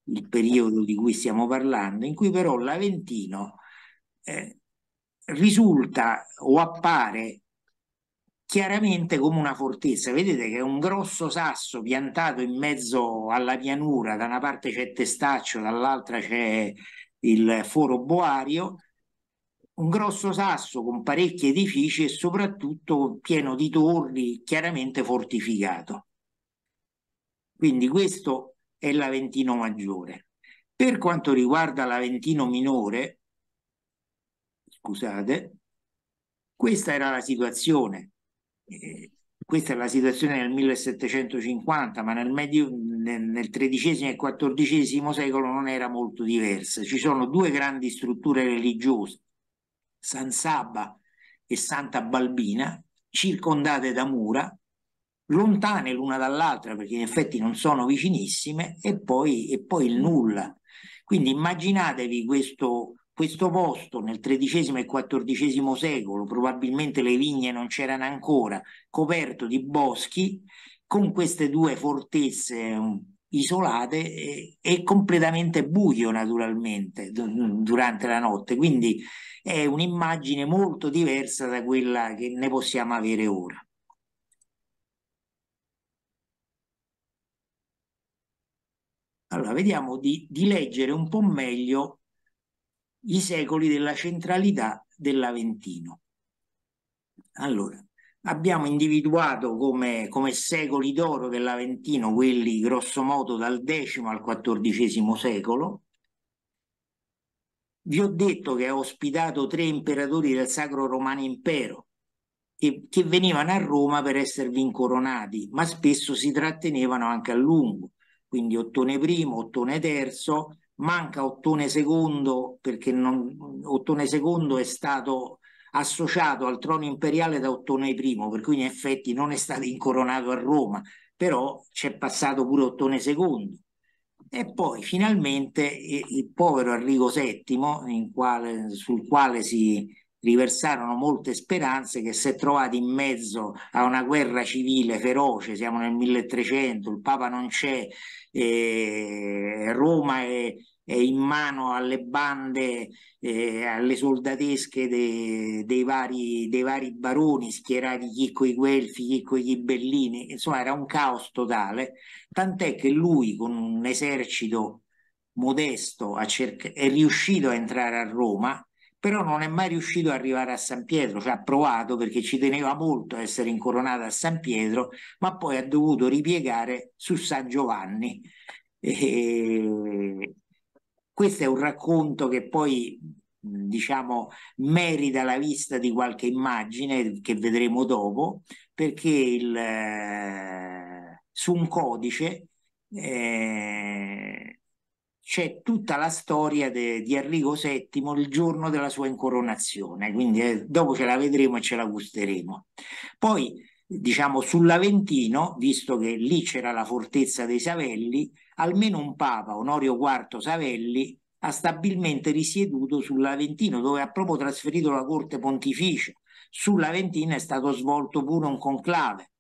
il periodo di cui stiamo parlando, in cui però l'Aventino eh, risulta o appare chiaramente come una fortezza. Vedete che è un grosso sasso piantato in mezzo alla pianura, da una parte c'è Testaccio, dall'altra c'è il foro boario, un grosso sasso con parecchi edifici e soprattutto pieno di torri, chiaramente fortificato. Quindi questo e l'Aventino Maggiore. Per quanto riguarda l'Aventino Minore, scusate, questa era la situazione. Eh, questa è la situazione nel 1750, ma nel, medio, nel, nel XIII e XIV secolo non era molto diversa. Ci sono due grandi strutture religiose, San Saba e Santa Balbina, circondate da mura, lontane l'una dall'altra perché in effetti non sono vicinissime e poi, e poi il nulla. Quindi immaginatevi questo, questo posto nel XIII e XIV secolo, probabilmente le vigne non c'erano ancora, coperto di boschi, con queste due fortezze um, isolate e, e completamente buio naturalmente durante la notte. Quindi è un'immagine molto diversa da quella che ne possiamo avere ora. Allora, vediamo di, di leggere un po' meglio i secoli della centralità dell'Aventino. Allora, abbiamo individuato come, come secoli d'oro dell'Aventino quelli grossomodo dal X al XIV secolo. Vi ho detto che ha ospitato tre imperatori del Sacro Romano Impero che, che venivano a Roma per esservi incoronati, ma spesso si trattenevano anche a lungo quindi ottone primo, ottone terzo, manca ottone secondo perché non, ottone secondo è stato associato al trono imperiale da Ottone I, per cui in effetti non è stato incoronato a Roma, però c'è passato pure Ottone II. E poi finalmente il povero Arrigo VII, quale, sul quale si, riversarono molte speranze che si è trovati in mezzo a una guerra civile feroce, siamo nel 1300, il Papa non c'è, eh, Roma è, è, in mano alle bande, eh, alle soldatesche de, dei, vari, dei, vari, baroni schierati chi con i Guelfi, chi con i ghibellini, insomma era un caos totale, tant'è che lui con un esercito modesto è riuscito a entrare a Roma però non è mai riuscito ad arrivare a San Pietro, cioè ha provato perché ci teneva molto a essere incoronata a San Pietro, ma poi ha dovuto ripiegare su San Giovanni. E... Questo è un racconto che poi diciamo merita la vista di qualche immagine che vedremo dopo perché il, eh, su un codice eh, c'è tutta la storia de, di Enrico VII il giorno della sua incoronazione, quindi eh, dopo ce la vedremo e ce la gusteremo. Poi, diciamo, sull'Aventino, visto che lì c'era la fortezza dei Savelli, almeno un papa, Onorio IV Savelli, ha stabilmente risieduto sull'Aventino, dove ha proprio trasferito la corte pontificia. Sull'Aventino è stato svolto pure un conclave.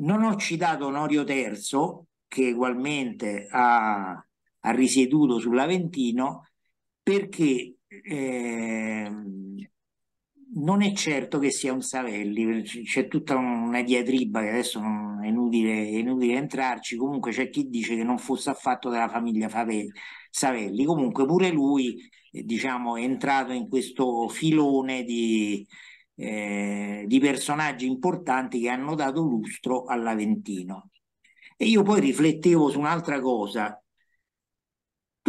Non ho citato Onorio III, che ugualmente ha ha risieduto sull'Aventino perché eh, non è certo che sia un Savelli, c'è tutta una diatriba che adesso non, è, inutile, è inutile entrarci, comunque c'è chi dice che non fosse affatto della famiglia Favelli, Savelli, comunque pure lui eh, diciamo, è entrato in questo filone di, eh, di personaggi importanti che hanno dato lustro all'Aventino. E io poi riflettevo su un'altra cosa,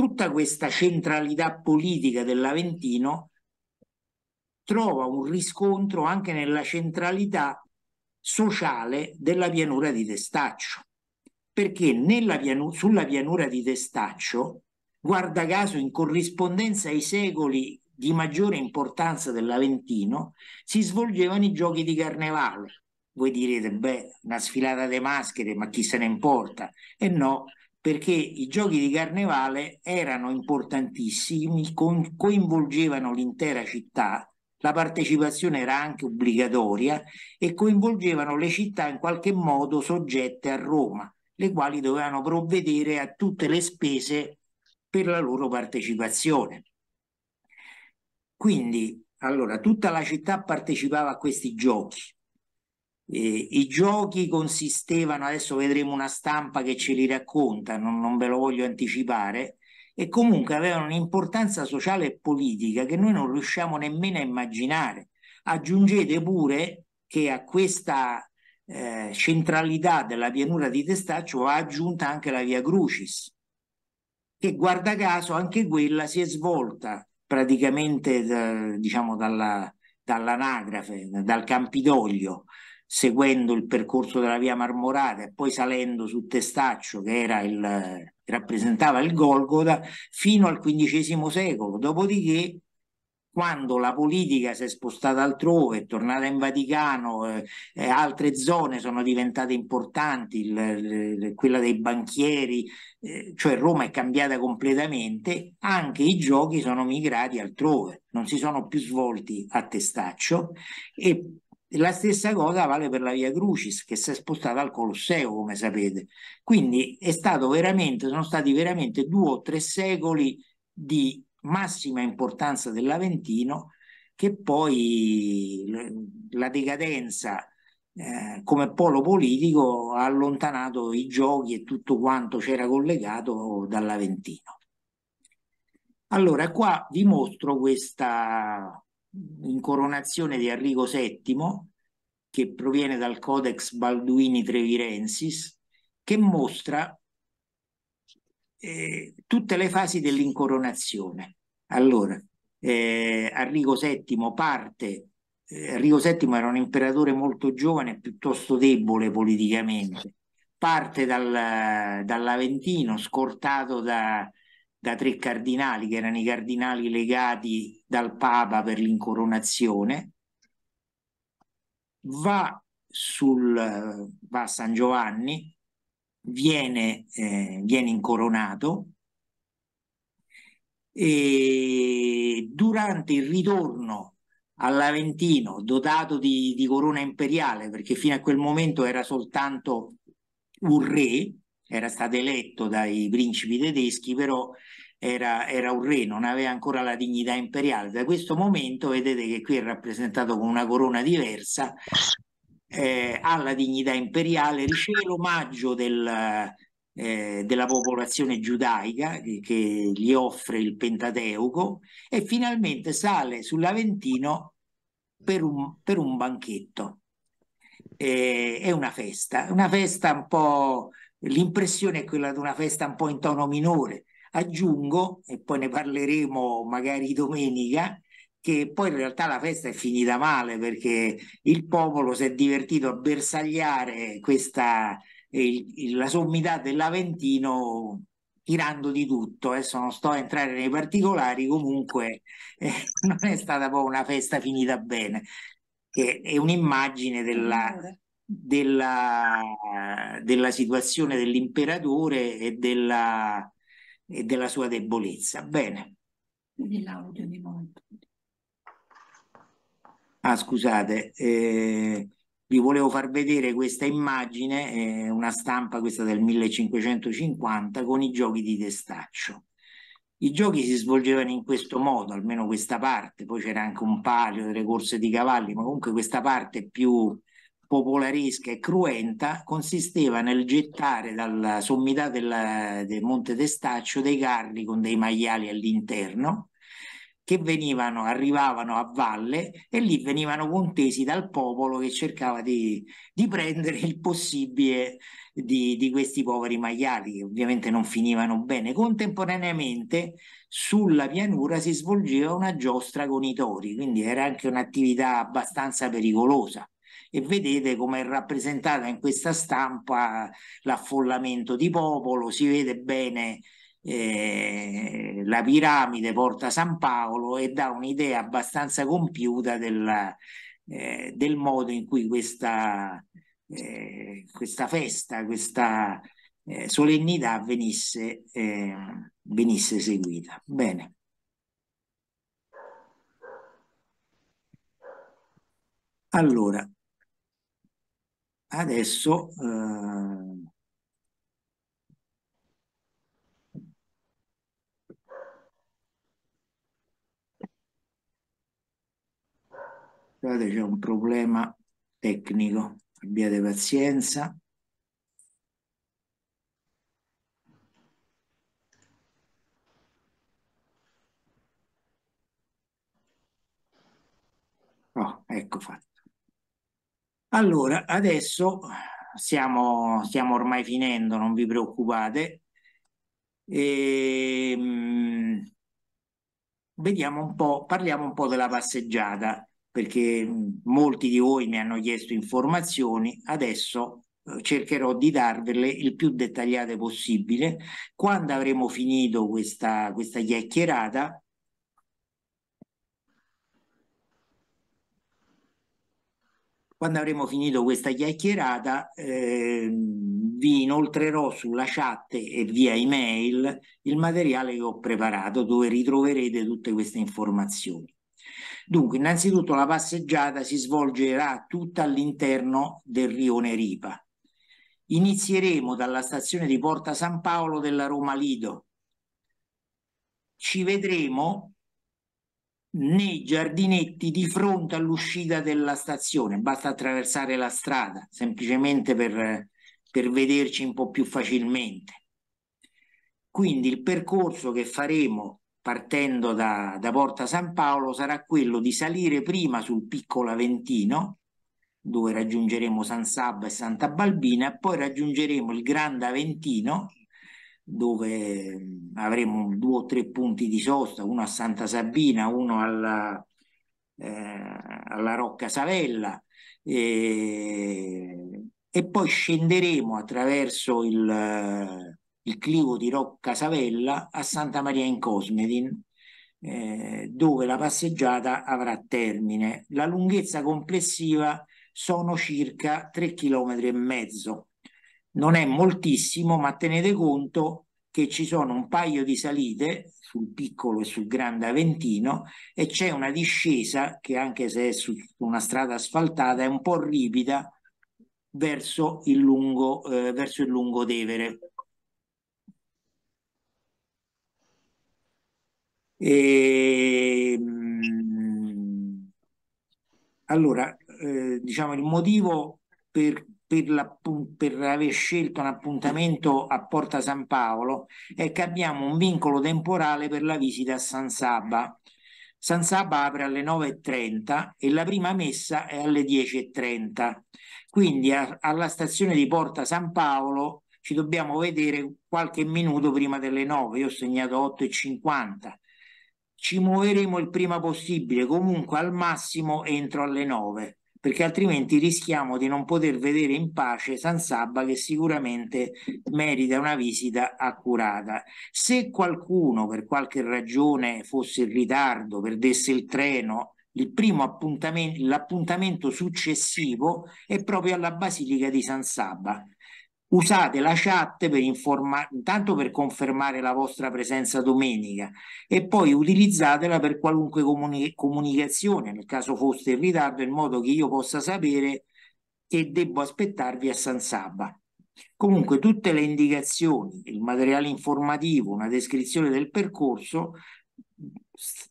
tutta questa centralità politica dell'Aventino trova un riscontro anche nella centralità sociale della pianura di Testaccio, perché pianura, sulla pianura di Testaccio, guarda caso in corrispondenza ai secoli di maggiore importanza dell'Aventino, si svolgevano i giochi di carnevale. Voi direte, beh, una sfilata di maschere, ma chi se ne importa? E no, perché i giochi di carnevale erano importantissimi, coinvolgevano l'intera città, la partecipazione era anche obbligatoria e coinvolgevano le città in qualche modo soggette a Roma, le quali dovevano provvedere a tutte le spese per la loro partecipazione. Quindi, allora, tutta la città partecipava a questi giochi eh, I giochi consistevano, adesso vedremo una stampa che ce li racconta, non, non ve lo voglio anticipare, e comunque avevano un'importanza sociale e politica che noi non riusciamo nemmeno a immaginare. Aggiungete pure che a questa eh, centralità della pianura di Testaccio va aggiunta anche la via Crucis, che guarda caso anche quella si è svolta praticamente da, diciamo dalla, dall'anagrafe, dal Campidoglio seguendo il percorso della via Marmorata e poi salendo su Testaccio che era il, rappresentava il Golgota fino al XV secolo. Dopodiché, quando la politica si è spostata altrove, è tornata in Vaticano, eh, eh, altre zone sono diventate importanti, il, il, quella dei banchieri, eh, cioè Roma è cambiata completamente, anche i giochi sono migrati altrove, non si sono più svolti a Testaccio e la stessa cosa vale per la via Crucis che si è spostata al Colosseo, come sapete. Quindi è stato veramente, sono stati veramente due o tre secoli di massima importanza dell'Aventino che poi la decadenza eh, come polo politico ha allontanato i giochi e tutto quanto c'era collegato dall'Aventino. Allora, qua vi mostro questa, incoronazione di Arrigo VII, che proviene dal Codex Balduini Trevirensis, che mostra eh, tutte le fasi dell'incoronazione. Allora, eh, Arrigo VII parte, eh, Arrigo VII era un imperatore molto giovane, piuttosto debole politicamente, parte dal, dall'Aventino scortato da, da tre cardinali, che erano i cardinali legati dal Papa per l'incoronazione, va, sul, va a San Giovanni, viene, eh, viene incoronato e durante il ritorno all'Aventino, dotato di, di corona imperiale, perché fino a quel momento era soltanto un re, era stato eletto dai principi tedeschi, però era, era, un re, non aveva ancora la dignità imperiale. Da questo momento vedete che qui è rappresentato con una corona diversa, eh, ha la dignità imperiale, riceve l'omaggio del, eh, della popolazione giudaica che, che, gli offre il Pentateuco e finalmente sale sull'Aventino per un, per un banchetto. Eh, è una festa, una festa un po' l'impressione è quella di una festa un po' in tono minore. Aggiungo, e poi ne parleremo magari domenica, che poi in realtà la festa è finita male perché il popolo si è divertito a bersagliare questa, eh, il, la sommità dell'Aventino tirando di tutto. Adesso non sto a entrare nei particolari, comunque eh, non è stata poi una festa finita bene, che è un'immagine della della, della situazione dell'imperatore e della, e della sua debolezza. Bene. Nell'audio di molto. Ah, scusate, eh, vi volevo far vedere questa immagine, eh, una stampa questa del 1550 con i giochi di testaccio. I giochi si svolgevano in questo modo, almeno questa parte, poi c'era anche un palio, delle corse di cavalli, ma comunque questa parte più popolaresca e cruenta consisteva nel gettare dalla sommità della, del Monte Testaccio dei carri con dei maiali all'interno che venivano, arrivavano a valle e lì venivano contesi dal popolo che cercava di, di prendere il possibile di, di, questi poveri maiali che ovviamente non finivano bene. Contemporaneamente sulla pianura si svolgeva una giostra con i tori, quindi era anche un'attività abbastanza pericolosa e vedete come è rappresentata in questa stampa l'affollamento di popolo, si vede bene eh, la piramide Porta San Paolo e dà un'idea abbastanza compiuta del, eh, del, modo in cui questa, eh, questa festa, questa eh, solennità venisse, eh, venisse seguita. Bene. Allora, adesso eh, c'è un problema tecnico, abbiate pazienza. Oh, ecco fatto. Allora, adesso siamo, stiamo ormai finendo, non vi preoccupate. E, ehm, vediamo un po', parliamo un po' della passeggiata, perché mm, molti di voi mi hanno chiesto informazioni, adesso eh, cercherò di darvele il più dettagliate possibile. Quando avremo finito questa, questa chiacchierata, Quando avremo finito questa chiacchierata, eh, vi inoltrerò sulla chat e via email il materiale che ho preparato, dove ritroverete tutte queste informazioni. Dunque, innanzitutto la passeggiata si svolgerà tutta all'interno del rione Ripa. Inizieremo dalla stazione di Porta San Paolo della Roma Lido. Ci vedremo nei giardinetti di fronte all'uscita della stazione. Basta attraversare la strada semplicemente per, per vederci un po' più facilmente. Quindi il percorso che faremo partendo da, da Porta San Paolo sarà quello di salire prima sul piccolo Aventino, dove raggiungeremo San Sabba e Santa Balbina, poi raggiungeremo il Grande Aventino dove avremo due o tre punti di sosta, uno a Santa Sabina, uno alla, eh, alla Rocca Savella eh, e poi scenderemo attraverso il, il, clivo di Rocca Savella a Santa Maria in Cosmedin eh, dove la passeggiata avrà termine. La lunghezza complessiva sono circa 3 km e mezzo non è moltissimo, ma tenete conto che ci sono un paio di salite sul piccolo e sul grande Aventino e c'è una discesa che anche se è su una strada asfaltata è un po' ripida verso il lungo, eh, verso il lungo Devere. E, ehm, allora, eh, diciamo il motivo per per, la, per, aver scelto un appuntamento a Porta San Paolo è che abbiamo un vincolo temporale per la visita a San Sabba. San Sabba apre alle 9.30 e la prima messa è alle 10.30. Quindi a, alla stazione di Porta San Paolo ci dobbiamo vedere qualche minuto prima delle 9. Io ho segnato 8.50. Ci muoveremo il prima possibile, comunque al massimo entro alle 9 perché altrimenti rischiamo di non poter vedere in pace San Sabba che sicuramente merita una visita accurata. Se qualcuno per qualche ragione fosse in ritardo, perdesse il treno, il primo appuntamento, l'appuntamento successivo è proprio alla Basilica di San Sabba, usate la chat per informare, intanto per confermare la vostra presenza domenica e poi utilizzatela per qualunque comuni- comunicazione, nel caso foste in ritardo, in modo che io possa sapere che devo aspettarvi a San Sabba. Comunque tutte le indicazioni, il materiale informativo, una descrizione del percorso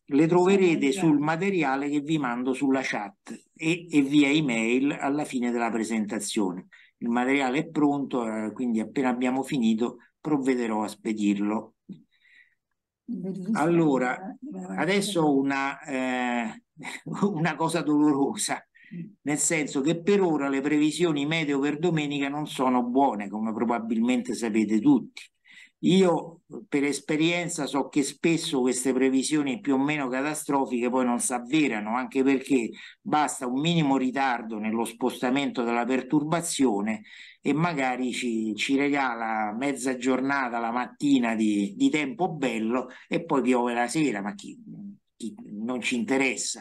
le troverete sul materiale che vi mando sulla chat e, e via email alla fine della presentazione il materiale è pronto, eh, quindi appena abbiamo finito provvederò a spedirlo. Bellissimo. Allora, adesso una, eh, una cosa dolorosa, mm. nel senso che per ora le previsioni meteo per domenica non sono buone, come probabilmente sapete tutti. Io per esperienza so che spesso queste previsioni più o meno catastrofiche poi non si avverano, anche perché basta un minimo ritardo nello spostamento della perturbazione e magari ci, ci regala mezza giornata la mattina di, di, tempo bello e poi piove la sera, ma chi, chi non ci interessa.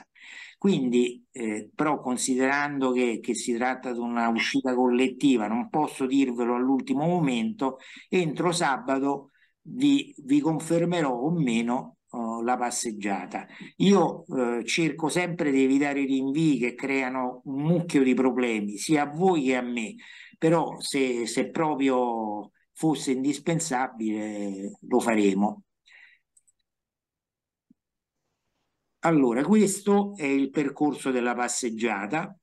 Quindi, eh, però, considerando che, che si tratta di una uscita collettiva, non posso dirvelo all'ultimo momento, entro sabato vi, vi confermerò o meno oh, la passeggiata. Io eh, cerco sempre di evitare i rinvii che creano un mucchio di problemi, sia a voi che a me, però se, se proprio fosse indispensabile lo faremo. Allora, questo è il percorso della passeggiata,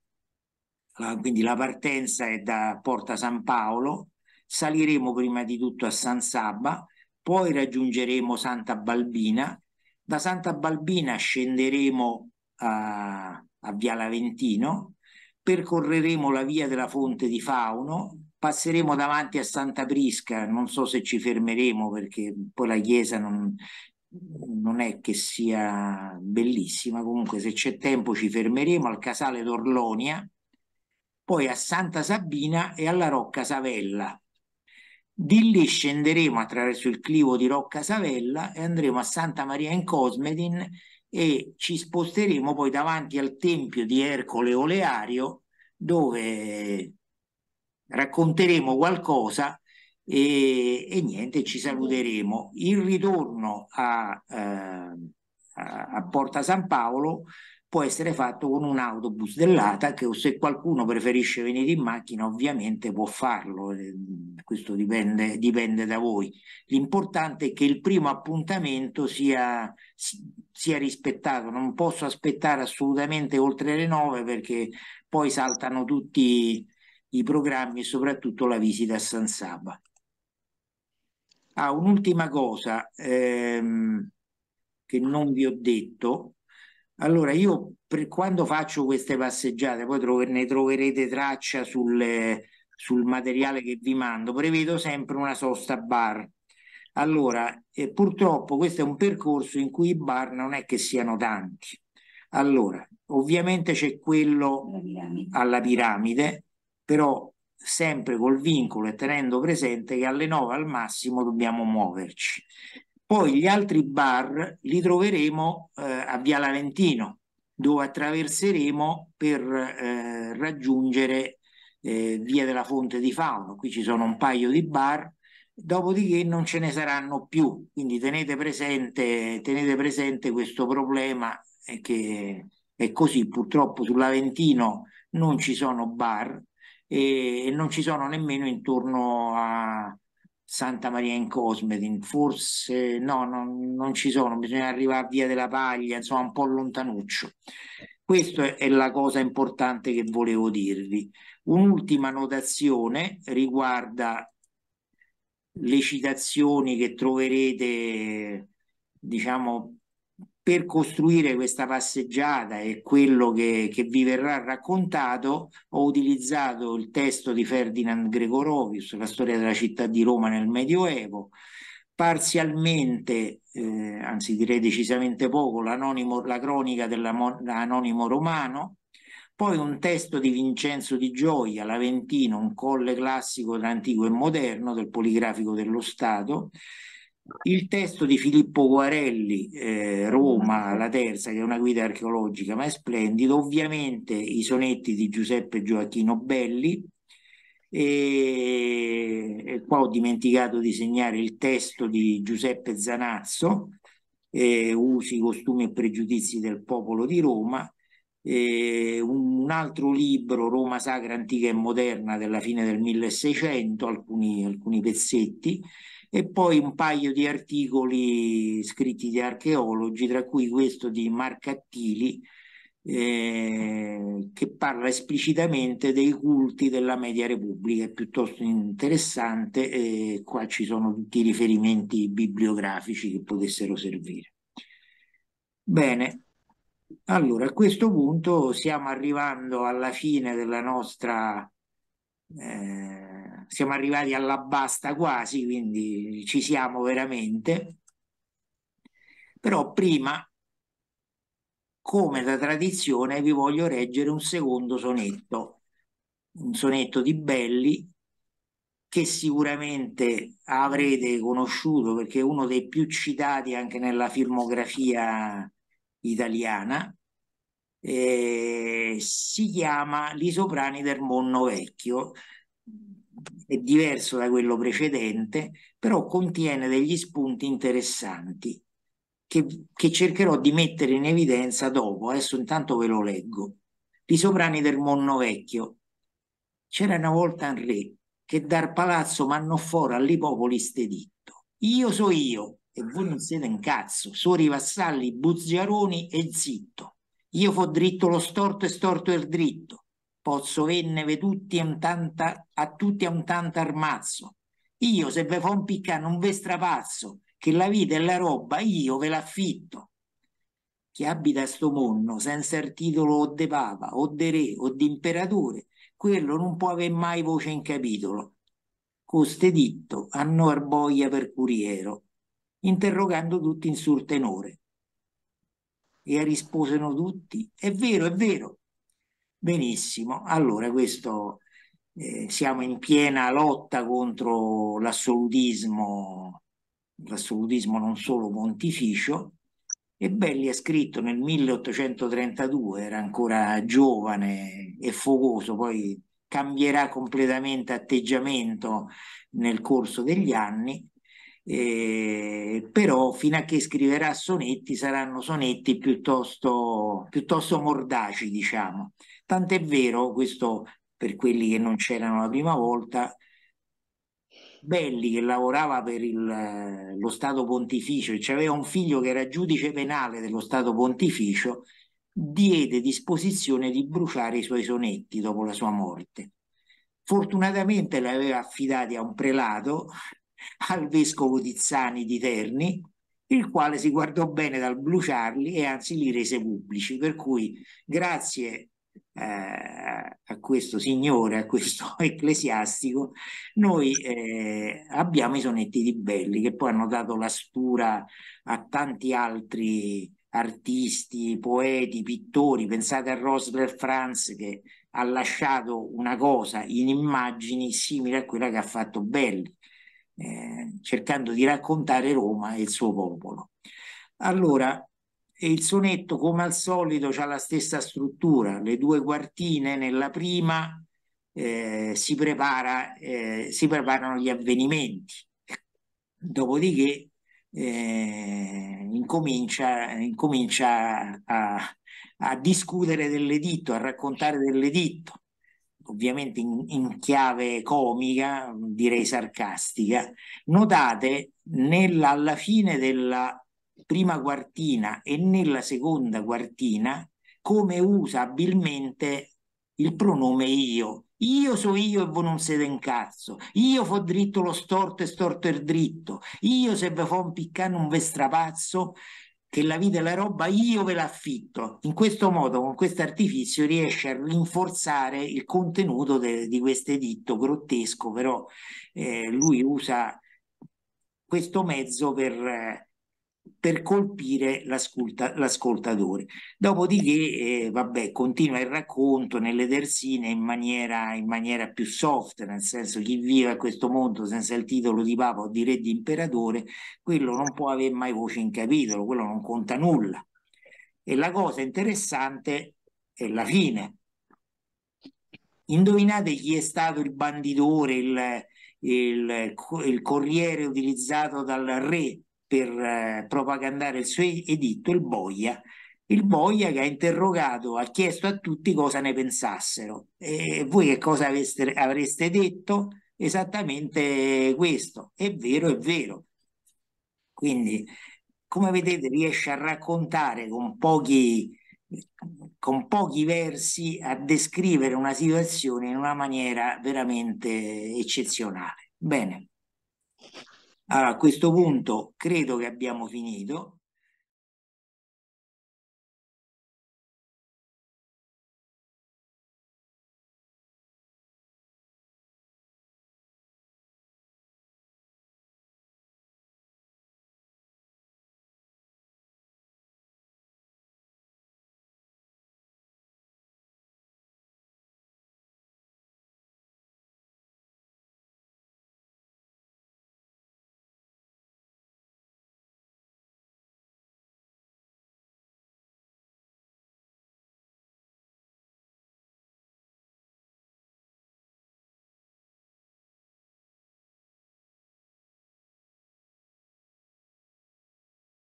quindi la partenza è da Porta San Paolo, saliremo prima di tutto a San Sabba, poi raggiungeremo Santa Balbina, da Santa Balbina scenderemo a, a Via L'Aventino, percorreremo la via della Fonte di Fauno, passeremo davanti a Santa Prisca, non so se ci fermeremo perché poi la chiesa non, non è che sia bellissima, comunque se c'è tempo ci fermeremo al Casale d'Orlonia, poi a Santa Sabina e alla Rocca Savella. Di lì scenderemo attraverso il clivo di Rocca Savella e andremo a Santa Maria in Cosmedin e ci sposteremo poi davanti al tempio di Ercole Oleario dove racconteremo qualcosa e, e niente, ci saluteremo. Il ritorno a, eh, a Porta San Paolo può essere fatto con un autobus dell'ATAC o se qualcuno preferisce venire in macchina ovviamente può farlo, ehm, questo dipende, dipende da voi. L'importante è che il primo appuntamento sia, sia, rispettato, non posso aspettare assolutamente oltre le nove perché poi saltano tutti i programmi e soprattutto la visita a San Saba. Ah, un'ultima cosa ehm, che non vi ho detto. Allora, io per, quando faccio queste passeggiate, poi trove, ne troverete traccia sul, sul materiale che vi mando, prevedo sempre una sosta bar. Allora, eh, purtroppo questo è un percorso in cui i bar non è che siano tanti. Allora, ovviamente c'è quello alla piramide però sempre col vincolo e tenendo presente che alle 9 al massimo dobbiamo muoverci. Poi gli altri bar li troveremo eh, a Via L'Aventino, dove attraverseremo per eh, raggiungere eh, Via della Fonte di Fauno. Qui ci sono un paio di bar, dopodiché non ce ne saranno più. Quindi tenete presente, tenete presente questo problema eh, che è così. Purtroppo sull'Aventino non ci sono bar, e non ci sono nemmeno intorno a Santa Maria in Cosmedin, forse no, non, non ci sono, bisogna arrivare a Via della Paglia, insomma un po' lontanuccio. Questa è la cosa importante che volevo dirvi. Un'ultima notazione riguarda le citazioni che troverete, diciamo, per costruire questa passeggiata e quello che, che, vi verrà raccontato ho utilizzato il testo di Ferdinand Gregorovius, la storia della città di Roma nel Medioevo, parzialmente, eh, anzi direi decisamente poco, la cronica dell'anonimo romano, poi un testo di Vincenzo di Gioia, l'Aventino, un colle classico tra antico e moderno del poligrafico dello Stato, il testo di Filippo Guarelli, eh, Roma, mm. la terza, che è una guida archeologica, ma è splendido. Ovviamente i sonetti di Giuseppe Gioacchino Belli. E, e qua ho dimenticato di segnare il testo di Giuseppe Zanazzo, eh, Usi, costumi e pregiudizi del popolo di Roma, eh, un altro libro, Roma Sacra Antica e Moderna, della fine del 1600, alcuni, alcuni pezzetti, e poi un paio di articoli scritti da archeologi, tra cui questo di Marcattili, eh, che parla esplicitamente dei culti della Media Repubblica, è piuttosto interessante, e qua ci sono tutti i riferimenti bibliografici che potessero servire. Bene, allora a questo punto stiamo arrivando alla fine della nostra eh, siamo arrivati alla basta quasi, quindi ci siamo veramente. Però prima, come da tradizione, vi voglio leggere un secondo sonetto, un sonetto di Belli che sicuramente avrete conosciuto perché è uno dei più citati anche nella filmografia italiana eh, si chiama Li soprani del Monno Vecchio, è diverso da quello precedente, però contiene degli spunti interessanti che, che cercherò di mettere in evidenza dopo, adesso intanto ve lo leggo. Li soprani del Monno Vecchio. C'era una volta un re che dal palazzo mannò fuori all'ipopoli ste ditto. Io so io, e voi non siete un cazzo, sori vassalli, buzziaroni e zitto. Io fo dritto lo storto e storto il dritto. Posso venne tutti tanta, a tutti a un tanto armazzo. Io se ve fo un piccano un ve strapazzo, che la vita e la roba io ve l'affitto. Chi abita sto mondo senza il titolo o de papa, o de re, o di imperatore, quello non può aver mai voce in capitolo. Coste ditto, hanno arboia per curiero, interrogando tutti in sul tenore. E risposero tutti, è vero, è vero. Benissimo, allora questo eh, siamo in piena lotta contro l'assolutismo, l'assolutismo non solo pontificio, e Belli ha scritto nel 1832, era ancora giovane e fogoso, poi cambierà completamente atteggiamento nel corso degli anni, eh, però fino a che scriverà sonetti saranno sonetti piuttosto, piuttosto mordaci, diciamo. Tant'è vero, questo per quelli che non c'erano la prima volta, Belli che lavorava per il, lo Stato Pontificio e cioè aveva un figlio che era giudice penale dello Stato Pontificio, diede disposizione di bruciare i suoi sonetti dopo la sua morte. Fortunatamente li aveva affidati a un prelato al vescovo Tizzani di Terni, il quale si guardò bene dal bruciarli e anzi li rese pubblici. Per cui grazie eh, a questo signore, a questo ecclesiastico, noi eh, abbiamo i sonetti di Belli che poi hanno dato la stura a tanti altri artisti, poeti, pittori. Pensate a Rosler Franz che ha lasciato una cosa in immagini simile a quella che ha fatto Belli. Eh, cercando di raccontare Roma e il suo popolo. Allora, il sonetto, come al solito, ha la stessa struttura, le due quartine nella prima eh, si, prepara, eh, si preparano gli avvenimenti, dopodiché eh, incomincia, incomincia a, a, discutere dell'editto, a raccontare dell'editto ovviamente in, in, chiave comica, direi sarcastica, notate nella, alla fine della prima quartina e nella seconda quartina come usa abilmente il pronome io. Io so io e voi non siete in cazzo. Io fo dritto lo storto e storto il dritto. Io se ve fo un piccano un ve strapazzo che la vita è la roba, io ve l'affitto. In questo modo, con questo artificio, riesce a rinforzare il contenuto de, di questo editto grottesco, però eh, lui usa questo mezzo per, eh, per colpire l'ascolta, l'ascoltatore. Dopodiché, eh, vabbè, continua il racconto nelle terzine in maniera, in maniera più soft, nel senso chi vive a questo mondo senza il titolo di papa o di re di imperatore, quello non può avere mai voce in capitolo, quello non conta nulla. E la cosa interessante è la fine. Indovinate chi è stato il banditore, il, il, il corriere utilizzato dal re per eh, propagandare il suo editto, il boia. Il boia che ha interrogato, ha chiesto a tutti cosa ne pensassero. E voi che cosa aveste, avreste detto? Esattamente questo. È vero, è vero. Quindi, come vedete, riesce a raccontare con pochi, con pochi versi, a descrivere una situazione in una maniera veramente eccezionale. Bene. Allora, a questo punto credo che abbiamo finito.